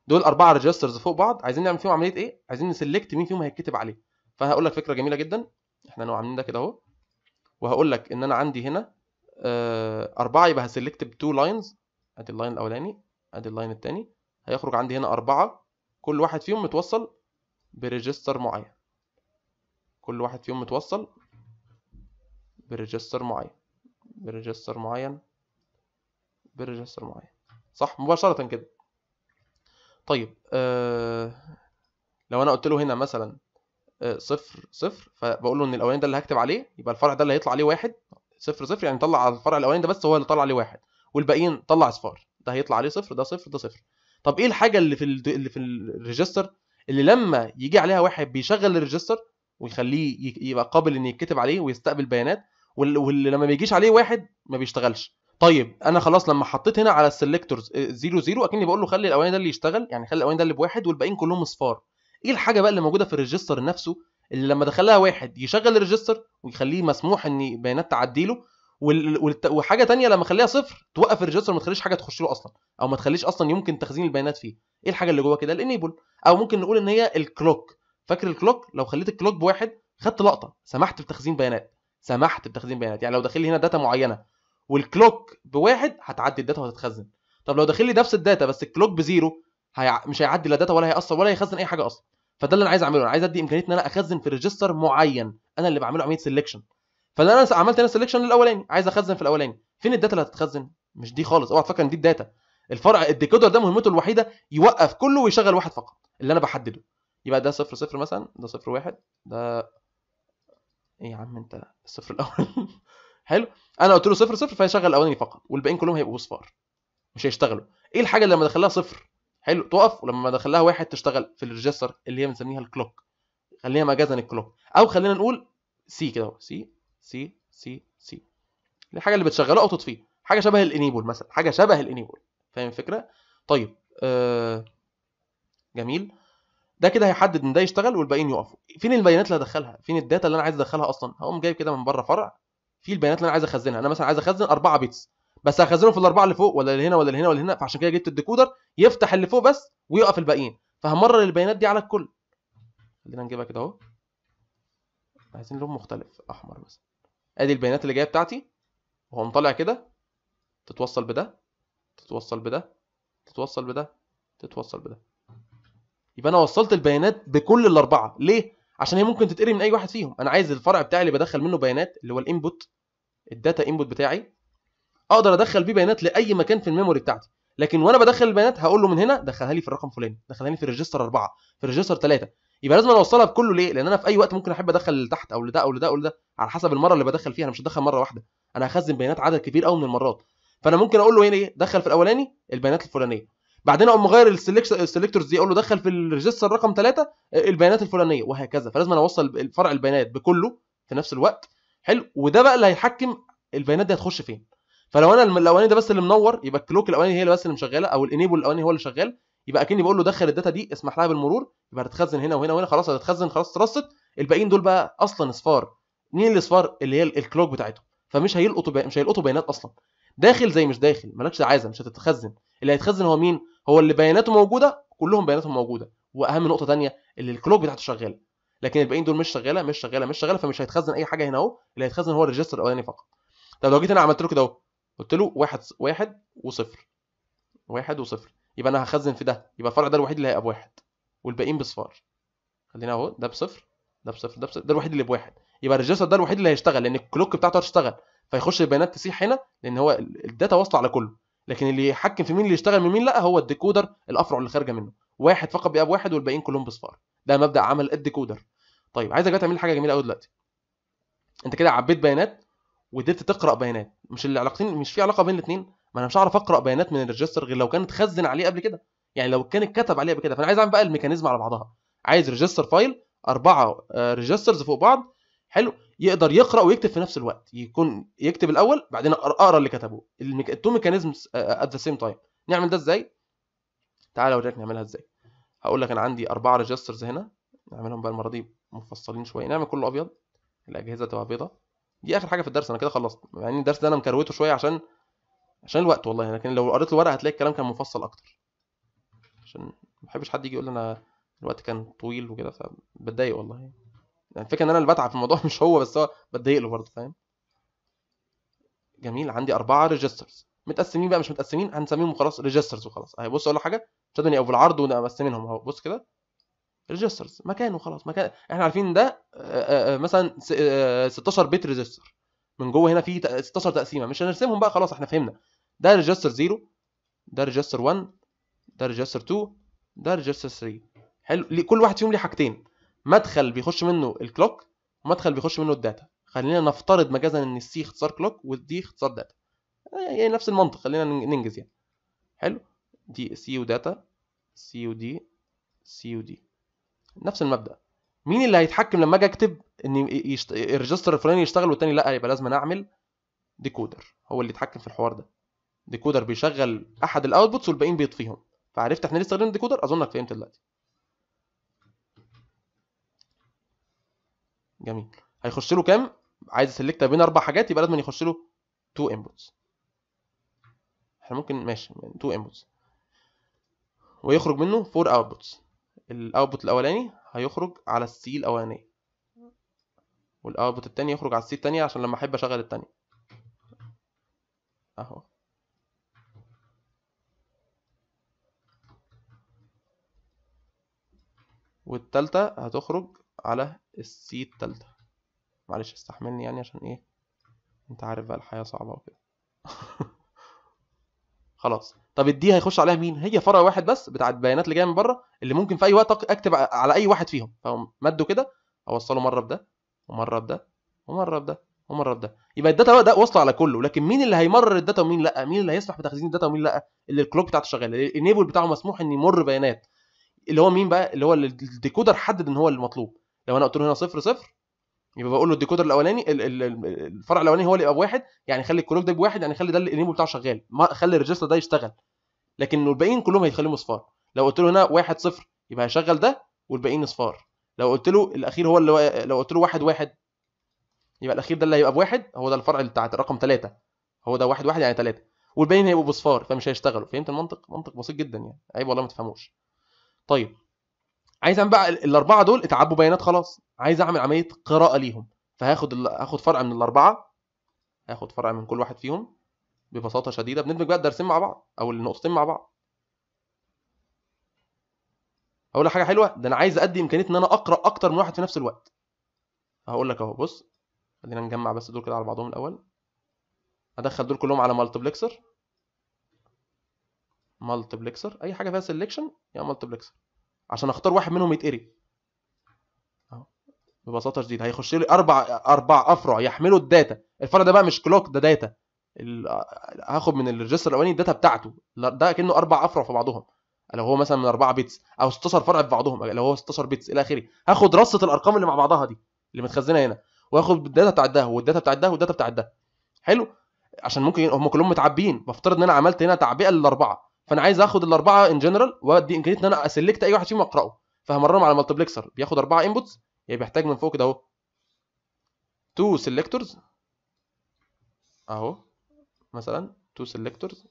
S1: دول اربعه ريجسترز فوق بعض عايزين نعمل فيهم عمليه ايه عايزين نسلكت مين فيهم هيتكتب عليه فهقول لك فكره جميله جدا احنا لو عاملين ده كده اهو وهقول لك ان انا عندي هنا آه، اربعه يبقى هسلكت بتو لاينز ادي اللاين الاولاني ادي اللاين الثاني هيخرج عندي هنا اربعه كل واحد فيهم متوصل بريجستر معين كل واحد فيهم متوصل بريجستر معين بريجستر معين بريجستر معين صح مباشره كده طيب آه، لو انا قلت له هنا مثلا آه، صفر صفر فبقول له ان الاولاني ده اللي هكتب عليه يبقى الفرع ده اللي هيطلع عليه واحد صفر صفر يعني طلع على الفرع الاولاني ده بس هو اللي طلع عليه واحد والباقيين طلع اصفار ده هيطلع عليه صفر ده صفر ده صفر طب ايه الحاجه اللي في اللي في الريجستر اللي لما يجي عليها واحد بيشغل الريجستر ويخليه يبقى قابل ان يتكتب عليه ويستقبل بيانات واللي لما بيجيش عليه واحد ما بيشتغلش طيب انا خلاص لما حطيت هنا على السلكتورز 0 آه، 0 اكني بقول له خلي الاولاني ده اللي يشتغل يعني خلي الاولاني ده اللي بواحد والباقيين كلهم اصفار ايه الحاجه بقى اللي موجوده في الريجستر نفسه اللي لما دخلها واحد يشغل الريجستر ويخليه مسموح ان بيانات تعدي له وحاجه تانية لما اخليها صفر توقف الريجستر ما تخليش حاجه تخش له اصلا او ما تخليش اصلا يمكن تخزين البيانات فيه ايه الحاجه اللي جوه كده الانيبل او ممكن نقول ان هي الكلوك فاكر الكلوك لو خليت الكلوك بواحد خدت لقطه سمحت بتخزين بيانات سمحت بتخزين بيانات يعني لو داخل هنا داتا معينه والكلوك بواحد هتعدي الداتا وهتتخزن طب لو داخل لي نفس الداتا بس الكلوك بزيرو هي... مش هيعدي لا داتا ولا هيأثر ولا هيخزن اي حاجه اصلا فده اللي انا عايز اعمله انا عايز ادي امكانيه ان انا اخزن في ريجستر معين انا اللي بعمله عمليه سلكشن فانا انا عملت انا سelection للاولاني عايز اخزن في الاولاني فين الداتا اللي هتتخزن مش دي خالص اوعى تفكر ان دي الداتا الفرع الديكودر ده مهمته الوحيده يوقف كله ويشغل واحد فقط اللي انا بحدده يبقى ده صفر صفر مثلا ده صفر واحد ده ايه يا عم انت الصفر الاول حلو انا قلت له صفر صفر فهيشغل الاولاني فقط والباقيين كلهم هيبقوا اصفار مش هيشتغلوا ايه الحاجه اللي لما ادخلها صفر حلو تقف ولما ادخلها واحد تشتغل في الريجستر اللي هي بنسميها الكلوك خلينا مجازا الكلوك او خلينا نقول سي كده سي سي سي سي الحاجه اللي بتشغله او تطفيه حاجه شبه الانيبل مثلا حاجه شبه الانيبل فاهم الفكره طيب آه جميل ده كده هيحدد ان ده يشتغل والباقيين يقفوا فين البيانات اللي هدخلها فين الداتا اللي انا عايز ادخلها اصلا هقوم جايب كده من بره فرع في البيانات اللي انا عايز اخزنها انا مثلا عايز اخزن 4 بيتس بس هخزنهم في الاربعه اللي فوق ولا اللي هنا ولا اللي هنا ولا اللي هنا فعشان كده جبت الديكودر يفتح اللي فوق بس ويقف الباقيين فهمرر البيانات دي على الكل خلينا نجيبها كده اهو عايزين لون مختلف احمر مثلا ادي البيانات اللي جايه بتاعتي وهو طالع كده تتوصل بده تتوصل بده تتوصل بده تتوصل بده يبقى انا وصلت البيانات بكل الاربعه ليه عشان هي ممكن تتقري من اي واحد فيهم انا عايز الفرع بتاعي اللي بدخل منه بيانات اللي هو الانبوت الداتا انبوت بتاعي اقدر ادخل بيه بيانات لاي مكان في الميموري بتاعتي لكن وانا بدخل البيانات هقول له من هنا دخلها لي في الرقم فلاني دخلها لي في الريجستر 4 في الريجستر 3 يبقى لازم اوصلها بكله ليه لان انا في اي وقت ممكن احب ادخل لتحت او لده او لده او لده على حسب المره اللي بدخل فيها انا مش هدخل مره واحده انا هخزن بيانات عدد كبير قوي من المرات فانا ممكن اقول له هنا ايه دخل في الاولاني البيانات الفلانيه بعدين اقوم مغير السلكتورز دي اقول له دخل في الريجستر رقم 3 آه، البيانات الفلانيه وهكذا فلازم انا اوصل فرع البيانات بكله في نفس الوقت حلو وده بقى اللي هيحكم البيانات دي هتخش فين فلو انا الاولاني ده بس اللي منور يبقى الكلوك الاولاني هي اللي بس اللي مشغله او الانيبل الاولاني هو اللي شغال يبقى اكني بقول له دخل الداتا دي اسمح لها بالمرور يبقى هتتخزن هنا وهنا وهنا خلاص هتتخزن خلاص ترصت الباقيين دول بقى اصلا اصفار مين اللي اصفار اللي هي الكلوك بتاعتهم فمش هيلقطوا بي... مش هيلقطوا بيانات اصلا داخل زي مش داخل مالكش عايزه مش هتتخزن اللي هيتخزن هو مين هو اللي بياناته موجوده كلهم بياناتهم موجوده واهم نقطه ثانيه اللي الكلوك بتاعته شغاله لكن الباقيين دول مش شغاله مش شغاله مش شغاله فمش هيتخزن اي حاجه هنا اهو اللي هيتخزن هو الريجستر الاولاني فقط طب لو جيت انا عملت له كده اهو قلت له واحد واحد وصفر واحد وصفر يبقى انا هخزن في ده يبقى الفرع ده الوحيد اللي هيبقى بواحد والباقيين بصفار خلينا اهو ده بصفر ده بصفر ده بصفر ده الوحيد اللي بواحد يبقى الريجستر ده الوحيد اللي هيشتغل لان الكلوك بتاعته هتشتغل فيخش البيانات تسيح هنا لان هو الداتا واصله على كله لكن اللي يحكم في مين اللي يشتغل من مين لا هو الديكودر الافرع اللي خارجه منه واحد فقط بيبقى بواحد والباقيين كلهم بصفار ده مبدا عمل الديكودر طيب عايزك بقى تعمل حاجه جميله قوي دلوقتي انت كده عبيت بيانات وقدرت تقرا بيانات مش العلاقتين مش في علاقه بين الاثنين ما انا مش هعرف اقرا بيانات من الريجستر غير لو كان اتخزن عليه قبل كده يعني لو كان اتكتب عليه قبل كده فانا عايز اعمل بقى الميكانيزم على بعضها عايز ريجستر فايل اربعه آه، ريجسترز فوق بعض حلو يقدر يقرا ويكتب في نفس الوقت يكون يكتب الاول بعدين اقرا اللي كتبه التو ميكانيزمز ات ذا سيم تايم نعمل ده ازاي تعالى اوريك نعملها ازاي هقول لك انا عندي اربعه ريجسترز هنا نعملهم بقى المره دي مفصلين شويه نعمل كله ابيض الاجهزه تبقى بيضه دي اخر حاجه في الدرس انا كده خلصت مع ان الدرس ده انا مكروته شويه عشان عشان الوقت والله لكن لو قريت الورقه هتلاقي الكلام كان مفصل اكتر عشان ما بحبش حد يجي يقول انا الوقت كان طويل وكده فبتضايق والله يعني الفكره ان انا اللي بتعب في الموضوع مش هو بس هو بتضايق له برضه فاهم جميل عندي اربعه ريجسترز متقسمين بقى مش متقسمين هنسميهم خلاص ريجسترز وخلاص اهي بص اقول حاجه او ابو العرض ونقصت منهم اهو بص كده ريجسترز مكانه خلاص مكان احنا عارفين ده آه، آه، آه، مثلا 16 بت ريجستر من جوه هنا في 16 تقسيمه مش هنرسمهم بقى خلاص احنا فهمنا ده ريجستر 0 ده ريجستر 1 ده ريجستر 2 ده ريجستر 3 حلو كل واحد فيهم ليه حاجتين مدخل بيخش منه الكلوك ومدخل بيخش منه الداتا خلينا نفترض مجازا ان السي اختصار كلوك والدي اختصار داتا يعني نفس المنطق خلينا ننجز يعني حلو دي سي وداتا سي ودي سي ودي نفس المبدا مين اللي هيتحكم لما اجي اكتب ان الريجستر الفلاني يشتغل والتاني لا يبقى لازم أنا اعمل ديكودر هو اللي يتحكم في الحوار ده ديكودر بيشغل احد الاوتبوتس والباقيين بيطفيهم فعرفت احنا ليه استخدمنا ديكودر اظنك فهمت دلوقتي جميل هيخش له كام عايز سيلكت بين اربع حاجات يبقى لازم يخش له تو انبوتس احنا ممكن ماشي تو انبوتس ويخرج منه فور اوتبوتس الاوتبوت الاولاني هيخرج على السي الاولانيه والاوتبوت التاني يخرج على السي التانية عشان لما احب اشغل التانية اهو والتالتة هتخرج على السي التالتة معلش استحملني يعني عشان ايه انت عارف بقى الحياة صعبة وكده خلاص طب الدي هيخش عليها مين هي فرع واحد بس بتاع البيانات اللي جايه من بره اللي ممكن في اي وقت اكتب على اي واحد فيهم فمدوا كده اوصله مره بده ومره بده ومره بده ومره بده يبقى الداتا ده واصله على كله لكن مين اللي هيمرر الداتا ومين لا مين اللي هيسمح بتخزين الداتا ومين لا اللي الكلوك بتاعته شغاله الانيبل بتاعه مسموح ان يمر بيانات اللي هو مين بقى اللي هو الديكودر حدد ان هو اللي مطلوب لو انا قلت له هنا صفر صفر يبقى بقول له الديكودر الاولاني الفرع الاولاني هو اللي يبقى بواحد يعني خلي الكلوك ده بواحد يعني خلي ده الانيبل بتاعه شغال ما خلي الريجستر ده يشتغل لكن الباقيين كلهم هيتخليهم اصفار لو قلت له هنا واحد صفر يبقى هيشغل ده والباقيين اصفار لو قلت له الاخير هو اللي لو قلت له واحد واحد يبقى الاخير ده اللي هيبقى بواحد هو ده الفرع بتاع رقم ثلاثة هو ده واحد واحد يعني ثلاثة والباقيين هيبقوا بصفار فمش هيشتغلوا فهمت المنطق منطق بسيط جدا يعني عيب والله ما تفهموش طيب عايز بقى الاربعه دول اتعبوا بيانات خلاص عايز اعمل عمليه قراءه ليهم فهاخد هاخد فرع من الاربعه هاخد فرع من كل واحد فيهم ببساطه شديده بندمج بقى الدرسين مع بعض او النقطتين مع بعض اقول لك حاجه حلوه ده انا عايز ادي امكانيه ان انا اقرا اكتر من واحد في نفس الوقت هقول لك اهو بص خلينا نجمع بس دول كده على بعضهم الاول ادخل دول كلهم على مالتيبلكسر مالتيبلكسر اي حاجه فيها سيلكشن يا مالتيبلكسر عشان اختار واحد منهم يتقري ببساطه شديده هيخش لي اربع اربع افرع يحملوا الداتا الفرع ده بقى مش كلوك ده داتا هاخد من الريجستر الاولاني الداتا بتاعته ده كانه اربع افرع في بعضهم لو هو مثلا من 4 بيتس او 16 فرع في بعضهم لو هو 16 بيتس الى اخره هاخد رصه الارقام اللي مع بعضها دي اللي متخزنه هنا واخد الداتا بتاعت ده والداتا بتاعت ده والداتا بتاعت ده حلو عشان ممكن هم كلهم متعبيين بفترض ان انا عملت هنا تعبئه للاربعه فانا عايز اخد الاربعه ان جنرال وادي امكانيه ان انا اسلكت اي واحد فيهم واقراه فهمرهم على مالتبلكسر بياخد اربعه انبوتس يعني بيحتاج من فوق كده اهو تو سيلكتورز اهو مثلا تو سيلكتورز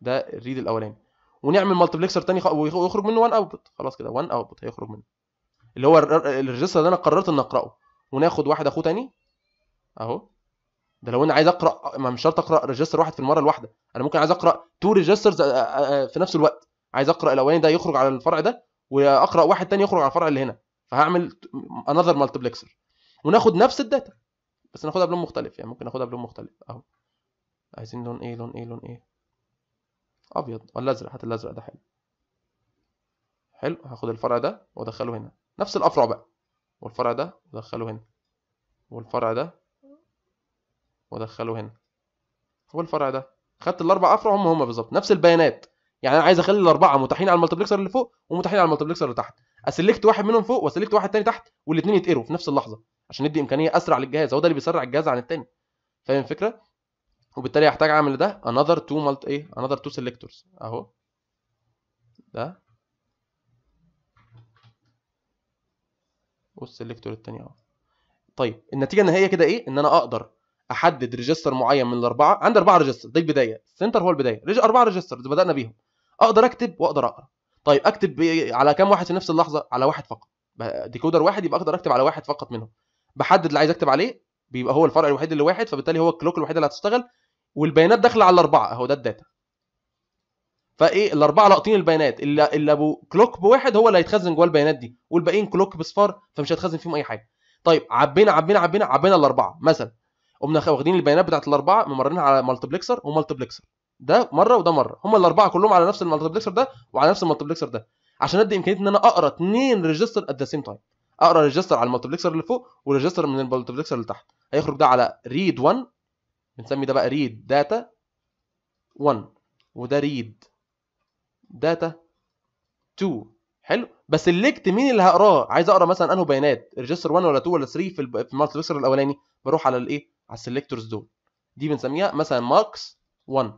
S1: ده الريد الاولاني ونعمل مالتبلكسر تاني ويخرج منه وان اوتبوت خلاص كده وان اوتبوت هيخرج منه اللي هو الريجستر اللي انا قررت ان اقراه وناخد واحد اخوه تاني اهو ده لو انا عايز اقرا ما مش شرط اقرا ريجستر واحد في المره الواحده انا ممكن عايز اقرا تو ريجسترز في نفس الوقت عايز اقرا الاولاني ده يخرج على الفرع ده واقرا واحد تاني يخرج على الفرع اللي هنا فهعمل انذر مالتبلكسر وناخد نفس الداتا بس ناخدها بلون مختلف يعني ممكن ناخدها بلون مختلف اهو عايزين لون ايه لون ايه لون ايه ابيض ولا ازرق هات الازرق ده حلو حلو هاخد الفرع ده وادخله هنا نفس الافرع بقى والفرع ده وادخله هنا والفرع ده وادخله هنا والفرع ده خدت الاربع افرع هم هم بالظبط نفس البيانات يعني انا عايز اخلي الاربعه متاحين على المالتبلكسر اللي فوق ومتاحين على المالتبلكسر اللي تحت اسلكت واحد منهم فوق واسلكت واحد تاني تحت والاثنين يتقروا في نفس اللحظه عشان ندي امكانيه اسرع للجهاز هو ده اللي بيسرع الجهاز عن الثاني فاهم الفكره وبالتالي هحتاج اعمل ده another two مالت ايه another two selectors اهو ده والسلكتور الثاني اهو طيب النتيجه النهائيه كده ايه ان انا اقدر احدد ريجستر معين من الاربعه عندي اربعه ريجستر دي البدايه السنتر هو البدايه ريج اربعه ريجستر بدانا بيهم اقدر اكتب واقدر اقرا طيب اكتب على كام واحد في نفس اللحظه على واحد فقط ديكودر واحد يبقى اقدر اكتب على واحد فقط منهم بحدد اللي عايز اكتب عليه بيبقى هو الفرع الوحيد اللي واحد فبالتالي هو الكلوك الوحيده اللي هتشتغل والبيانات داخله على الاربعه اهو ده الداتا فايه الاربعه لاقطين البيانات اللي اللي ابو كلوك بواحد هو اللي هيتخزن جوه البيانات دي والباقيين كلوك بصفار فمش هيتخزن فيهم اي حاجه طيب عبينا عبينا عبينا عبينا الاربعه مثلا قمنا واخدين البيانات بتاعت الاربعه ممرنها على مالتبلكسر بلكسر ده مره وده مره هم الاربعه كلهم على نفس المالتيبلكسر ده وعلى نفس المالتيبلكسر ده عشان ادي امكانيه ان انا اقرا اثنين ريجستر ات ذا سيم تايم اقرا ريجستر على المالتيبلكسر اللي فوق وريجستر من المالتيبلكسر اللي تحت هيخرج ده على ريد 1 بنسمي ده بقى ريد داتا 1 وده ريد داتا 2 حلو بسلكت مين اللي هقراه عايز اقرا مثلا انه بيانات ريجستر 1 ولا 2 ولا 3 في المالتيبلكسر الاولاني بروح على الايه على السلكتورز دول دي بنسميها مثلا ماركس 1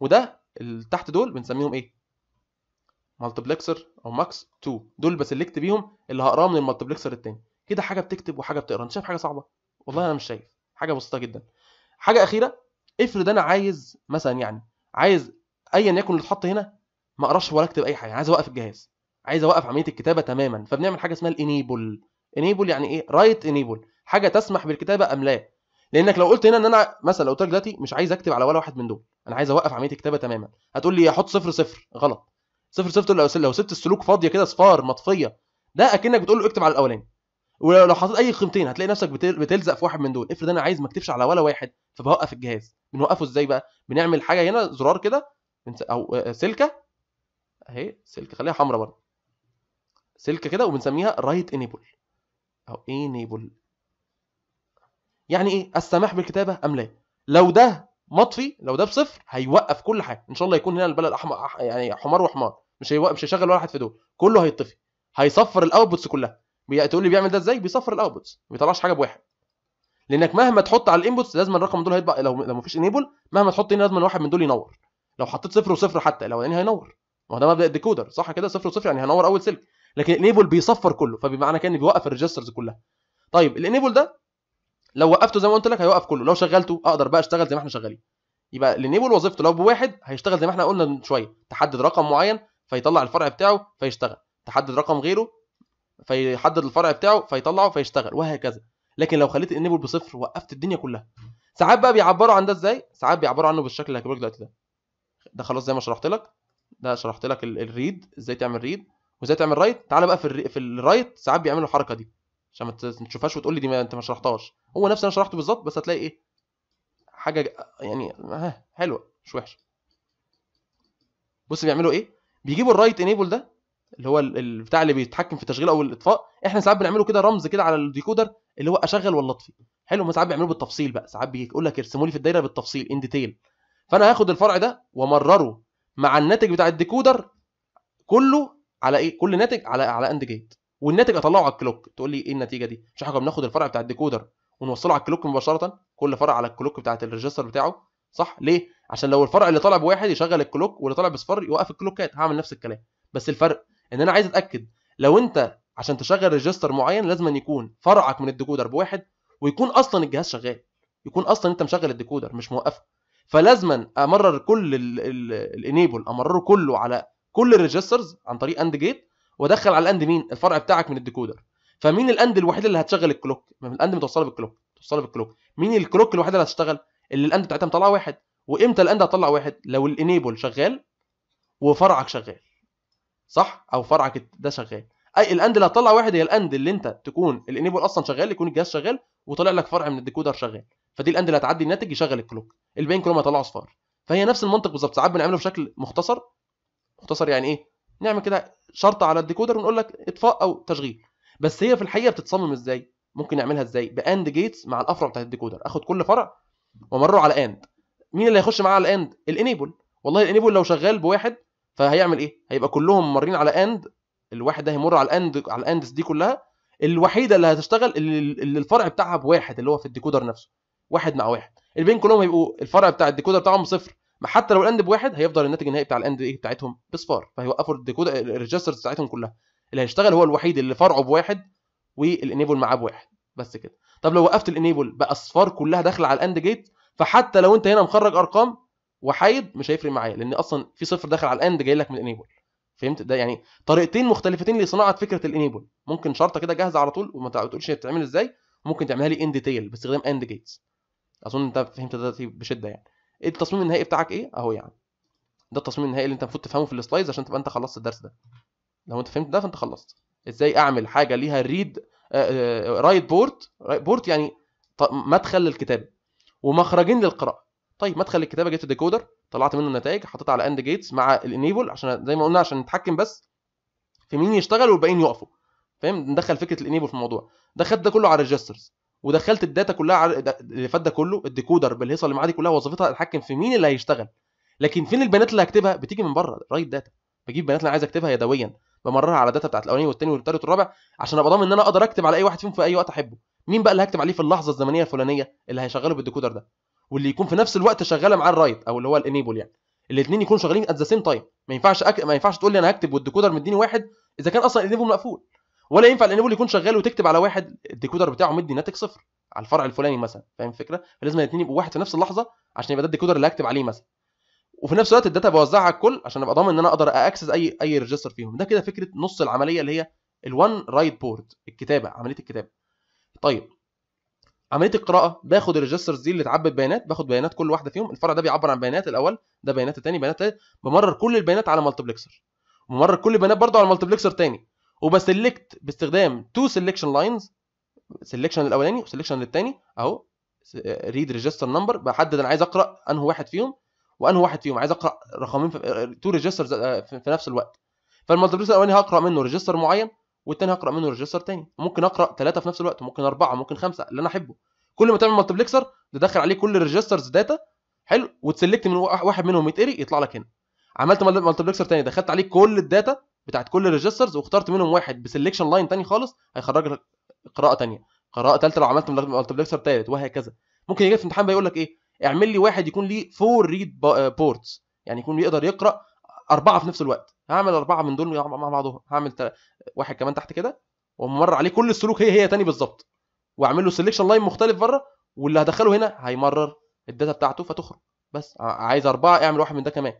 S1: وده اللي تحت دول بنسميهم ايه مالتبلكسر او ماكس 2 دول بسلكت بيهم اللي هقراه من المالتبلكسر الثاني كده حاجه بتكتب وحاجه بتقرا انت شايف حاجه صعبه والله انا مش شايف حاجه بسيطه جدا حاجه اخيره افرض انا عايز مثلا يعني عايز ايا يكن اللي اتحط هنا ما اقراش ولا اكتب اي حاجه عايز اوقف الجهاز عايز اوقف عمليه الكتابه تماما فبنعمل حاجه اسمها الانيبل انيبل يعني ايه رايت انيبل حاجه تسمح بالكتابه ام لا لانك لو قلت هنا ان انا مثلا لو قلت لك دلوقتي مش عايز اكتب على ولا واحد من دول انا عايز اوقف عمليه الكتابه تماما هتقول لي احط صفر صفر غلط صفر صفر لو لو سبت السلوك فاضيه كده صفار مطفيه ده اكنك بتقول له اكتب على الاولاني ولو حطيت اي قيمتين هتلاقي نفسك بتلزق في واحد من دول افرض انا عايز ما اكتبش على ولا واحد فبوقف الجهاز بنوقفه ازاي بقى بنعمل حاجه هنا زرار كده او آه، آه، سلكه اهي سلكه خليها حمراء برضه سلكه كده وبنسميها رايت انيبل او انيبل يعني ايه السماح بالكتابه ام لا لو ده مطفي لو ده بصفر هيوقف كل حاجه ان شاء الله يكون هنا البلد احمر يعني حمار وحمار مش هيوقف مش هيشغل ولا واحد في دول كله هيطفي هيصفر الاوتبوتس كلها تقول لي بيعمل ده ازاي بيصفر الاوتبوتس ما بيطلعش حاجه بواحد لانك مهما تحط على الانبوتس لازم الرقم دول هيطبع لو لو مفيش انيبل مهما تحط هنا لازم واحد من دول ينور لو حطيت صفر وصفر حتى لو يعني هينور ما هو ده مبدا الديكودر صح كده صفر وصفر يعني هنور اول سلك لكن الانيبل بيصفر كله فبمعنى كان بيوقف الريجسترز كلها طيب الانيبل ده لو وقفته زي ما قلت لك هيوقف كله لو شغلته اقدر بقى اشتغل زي ما احنا شغالين يبقى لينيبل وظيفته لو بواحد هيشتغل زي ما احنا قلنا من شويه تحدد رقم معين فيطلع الفرع بتاعه فيشتغل تحدد رقم غيره فيحدد الفرع بتاعه فيطلعه فيشتغل وهكذا لكن لو خليت الانيبل بصفر وقفت الدنيا كلها ساعات بقى بيعبروا عن ده ازاي ساعات بيعبروا عنه بالشكل اللي هكتبه دلوقتي ده ده خلاص زي ما شرحت لك ده شرحت لك الريد ازاي تعمل ريد وازاي تعمل رايت تعالى بقى في الري... في الرايت ساعات بيعملوا الحركه دي عشان ما تشوفهاش وتقول لي دي ما انت ما شرحتهاش هو نفس اللي انا شرحته بالظبط بس هتلاقي ايه حاجه يعني ها حلوه مش وحشه بص بيعملوا ايه بيجيبوا الرايت انيبل ده اللي هو البتاع اللي بيتحكم في التشغيل او الاطفاء احنا ساعات بنعمله كده رمز كده على الديكودر اللي هو اشغل ولا اطفي حلو ما ساعات بيعملوه بالتفصيل بقى ساعات بيقول لك ارسموا لي في الدايره بالتفصيل ان ديتيل فانا هاخد الفرع ده وامرره مع الناتج بتاع الديكودر كله على ايه كل ناتج على على اند جيت والناتج اطلعه على الكلوك تقول لي ايه النتيجه دي مش احنا بناخد الفرع بتاع الديكودر ونوصله على الكلوك مباشره كل فرع على الكلوك بتاعه الريجستر بتاعه صح ليه عشان لو الفرع اللي طالع بواحد يشغل الكلوك واللي طالع بصفر يوقف الكلوكات هعمل نفس الكلام بس الفرق ان انا عايز اتاكد لو انت عشان تشغل ريجستر معين لازم يكون فرعك من الديكودر بواحد ويكون اصلا الجهاز شغال يكون اصلا انت مشغل الديكودر مش موقفه فلازما امرر كل الانيبل امرره كله على كل الريجسترز عن طريق اند جيت وادخل على الاند مين الفرع بتاعك من الديكودر فمين الاند الوحيده اللي هتشغل الكلوك الاند متوصله بالكلوك متوصله بالكلوك مين الكلوك الوحيده اللي هتشتغل اللي الاند بتاعتها مطلعه واحد وامتى الاند هتطلع واحد لو الانيبل شغال وفرعك شغال صح او فرعك ده شغال اي الاند اللي هتطلع واحد هي الاند اللي انت تكون الانيبل اصلا شغال يكون الجهاز شغال وطلع لك فرع من الديكودر شغال فدي الاند اللي هتعدي الناتج يشغل الكلوك الباقيين كلهم هيطلعوا اصفار فهي نفس المنطق بالظبط ساعات بنعمله بشكل مختصر مختصر يعني ايه نعمل كده شرطه على الديكودر ونقول لك اطفاء او تشغيل بس هي في الحقيقه بتتصمم ازاي ممكن نعملها ازاي باند جيتس مع الافرع بتاعت الديكودر اخد كل فرع وامره على اند مين اللي هيخش معاه على الاند الانيبل والله الانيبل لو شغال بواحد فهيعمل ايه هيبقى كلهم ممرين على اند الواحد ده هيمر على الاند على الاندس دي كلها الوحيده اللي هتشتغل اللي الفرع بتاعها بواحد اللي هو في الديكودر نفسه واحد مع واحد البين كلهم هيبقوا الفرع بتاع الديكودر بتاعهم صفر ما حتى لو الاند بواحد هيفضل الناتج النهائي بتاع الاند ايه بتاعتهم بصفار فهيوقفوا الديكود الريجسترز بتاعتهم كلها اللي هيشتغل هو الوحيد اللي فرعه بواحد والانيبل معاه بواحد بس كده طب لو وقفت الانيبل بقى اصفار كلها داخله على الاند جيت فحتى لو انت هنا مخرج ارقام وحيد مش هيفرق معايا لان اصلا في صفر داخل على الاند جاي لك من الانيبل فهمت ده يعني طريقتين مختلفتين لصناعه فكره الانيبل ممكن شرطه كده جاهزه على طول وما تقولش هي بتتعمل ازاي ممكن تعملها لي ان ديتيل باستخدام اند جيتس اظن انت فهمت ده بشده يعني إيه التصميم النهائي بتاعك ايه اهو يعني ده التصميم النهائي اللي انت المفروض تفهمه في السلايدز عشان تبقى انت خلصت الدرس ده لو انت فهمت ده فانت خلصت ازاي اعمل حاجه ليها ريد رايت بورت بورت يعني مدخل للكتابه ومخرجين للقراءه طيب مدخل الكتابه جبت ديكودر طلعت منه النتائج حطيتها على اند جيتس مع الانيبل عشان زي ما قلنا عشان نتحكم بس في مين يشتغل والباقيين يقفوا فاهم ندخل فكره الانيبل في الموضوع ده خد ده كله على الريجسترز ودخلت الداتا كلها اللي فات ده كله الديكودر بالهيصه اللي معاه دي كلها وظيفتها اتحكم في مين اللي هيشتغل لكن فين البيانات اللي هكتبها بتيجي من بره رايت داتا بجيب بيانات اللي انا عايز اكتبها يدويا بمررها على الداتا بتاعت الاولاني والثاني والثالث والرابع عشان ابقى ضامن ان انا اقدر اكتب على اي واحد فيهم في اي وقت احبه مين بقى اللي هكتب عليه في اللحظه الزمنيه الفلانيه اللي هيشغله بالديكودر ده واللي يكون في نفس الوقت شغاله معاه الرايت او اللي هو الانيبل يعني الاثنين يكونوا شغالين ات ذا سيم تايم ما ينفعش أك... ما ينفعش تقول لي انا هكتب والديكودر مديني واحد اذا كان اصلا الانيبل مقفول ولا ينفع الانيبل يكون شغال وتكتب على واحد الديكودر بتاعه مدي ناتج صفر على الفرع الفلاني مثلا فاهم الفكره فلازم الاثنين يبقوا واحد في نفس اللحظه عشان يبقى ده الديكودر اللي هكتب عليه مثلا وفي نفس الوقت الداتا بوزعها على الكل عشان ابقى ضامن ان انا اقدر اكسس اي اي ريجستر فيهم ده كده فكره نص العمليه اللي هي الوان رايت بورد الكتابه عمليه الكتابه طيب عمليه القراءه باخد الريجسترز دي اللي اتعبت بيانات باخد بيانات كل واحده فيهم الفرع ده بيعبر عن بيانات الاول ده بيانات الثاني بيانات الثالث بمرر كل البيانات على مالتبلكسر بمرر كل البيانات برضه على مالتبلكسر تاني وبسلكت باستخدام تو سيلكشن لاينز سيلكشن الاولاني وسيلكشن للثاني اهو ريد ريجستر نمبر بحدد انا عايز اقرا انه واحد فيهم وانه واحد فيهم عايز اقرا رقمين تو ريجسترز آه، في نفس الوقت فالمالتيبليكيشن الاولاني هقرا منه ريجستر معين والثاني هقرا منه ريجستر ثاني ممكن اقرا ثلاثه في نفس الوقت ممكن اربعه ممكن خمسه اللي انا احبه كل ما تعمل مالتيبليكسر تدخل عليه كل الريجسترز داتا حلو وتسلكت من واحد منهم يتقري يطلع لك هنا عملت مالتيبليكسر ثاني دخلت عليه كل الداتا بتاعت كل الريجسترز واخترت منهم واحد بسلكشن لاين تاني خالص هيخرج لك قراءه تانيه قراءه ثالثه لو عملت مالتبلكسر ثالث وهكذا ممكن يجي في امتحان بيقول لك ايه اعمل لي واحد يكون ليه فور ريد بورتس يعني يكون يقدر يقرا اربعه في نفس الوقت هعمل اربعه من دول مع بعضهم هعمل تل... واحد كمان تحت كده وممر عليه كل السلوك هي هي تاني بالظبط واعمل له سلكشن لاين مختلف بره واللي هدخله هنا هيمرر الداتا بتاعته فتخرج بس عايز اربعه اعمل واحد من ده كمان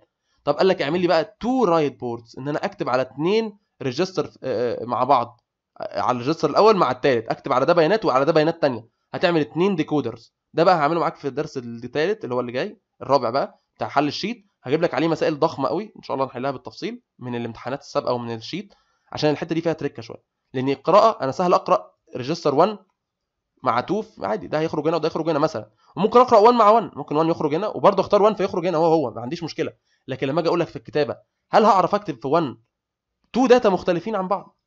S1: طب قال لك اعمل لي بقى تو رايت بوردز ان انا اكتب على اثنين ريجستر آه، آه، مع بعض آه، على الريجستر الاول مع الثالث اكتب على ده بيانات وعلى ده بيانات ثانيه هتعمل اثنين ديكودرز ده بقى هعمله معاك في الدرس الثالث اللي هو اللي جاي الرابع بقى بتاع حل الشيت هجيب لك عليه مسائل ضخمه قوي ان شاء الله نحلها بالتفصيل من الامتحانات السابقه ومن الشيت عشان الحته دي فيها تريكه شويه لان القراءه انا سهل اقرا ريجستر 1 مع 2 عادي ده هيخرج هنا وده هيخرج هنا مثلا وممكن اقرا 1 مع 1 ممكن 1 يخرج هنا وبرضه اختار 1 فيخرج هنا هو هو ما عنديش مشكله لكن لما اجي اقول لك في الكتابه هل هعرف اكتب في 1 تو داتا مختلفين عن بعض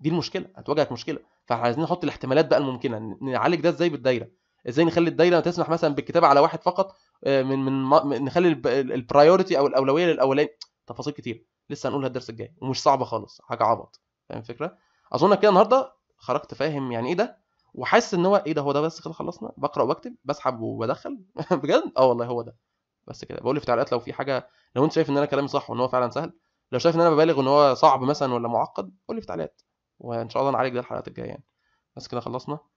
S1: دي المشكله هتواجهك مشكله فاحنا عايزين نحط الاحتمالات بقى الممكنه نعالج ده ازاي بالدايره ازاي نخلي الدايره تسمح مثلا بالكتابه على واحد فقط آه، من من نخلي البرايورتي او الاولويه للاولاني تفاصيل كتير لسه هنقولها الدرس الجاي ومش صعبه خالص حاجه عبط فاهم الفكره اظن كده النهارده خرجت فاهم يعني ايه ده وحاسس ان هو ايه ده هو ده بس كده خلصنا بقرا واكتب بسحب وبدخل بجد اه والله هو ده بس كده بقول تعليقات لو في حاجه لو انت شايف ان انا كلامي صح وان هو فعلا سهل لو شايف ان انا ببالغ وان هو صعب مثلا ولا معقد قول لي افتعالات وان شاء الله نعالج ده الحلقات الجايه يعني بس كده خلصنا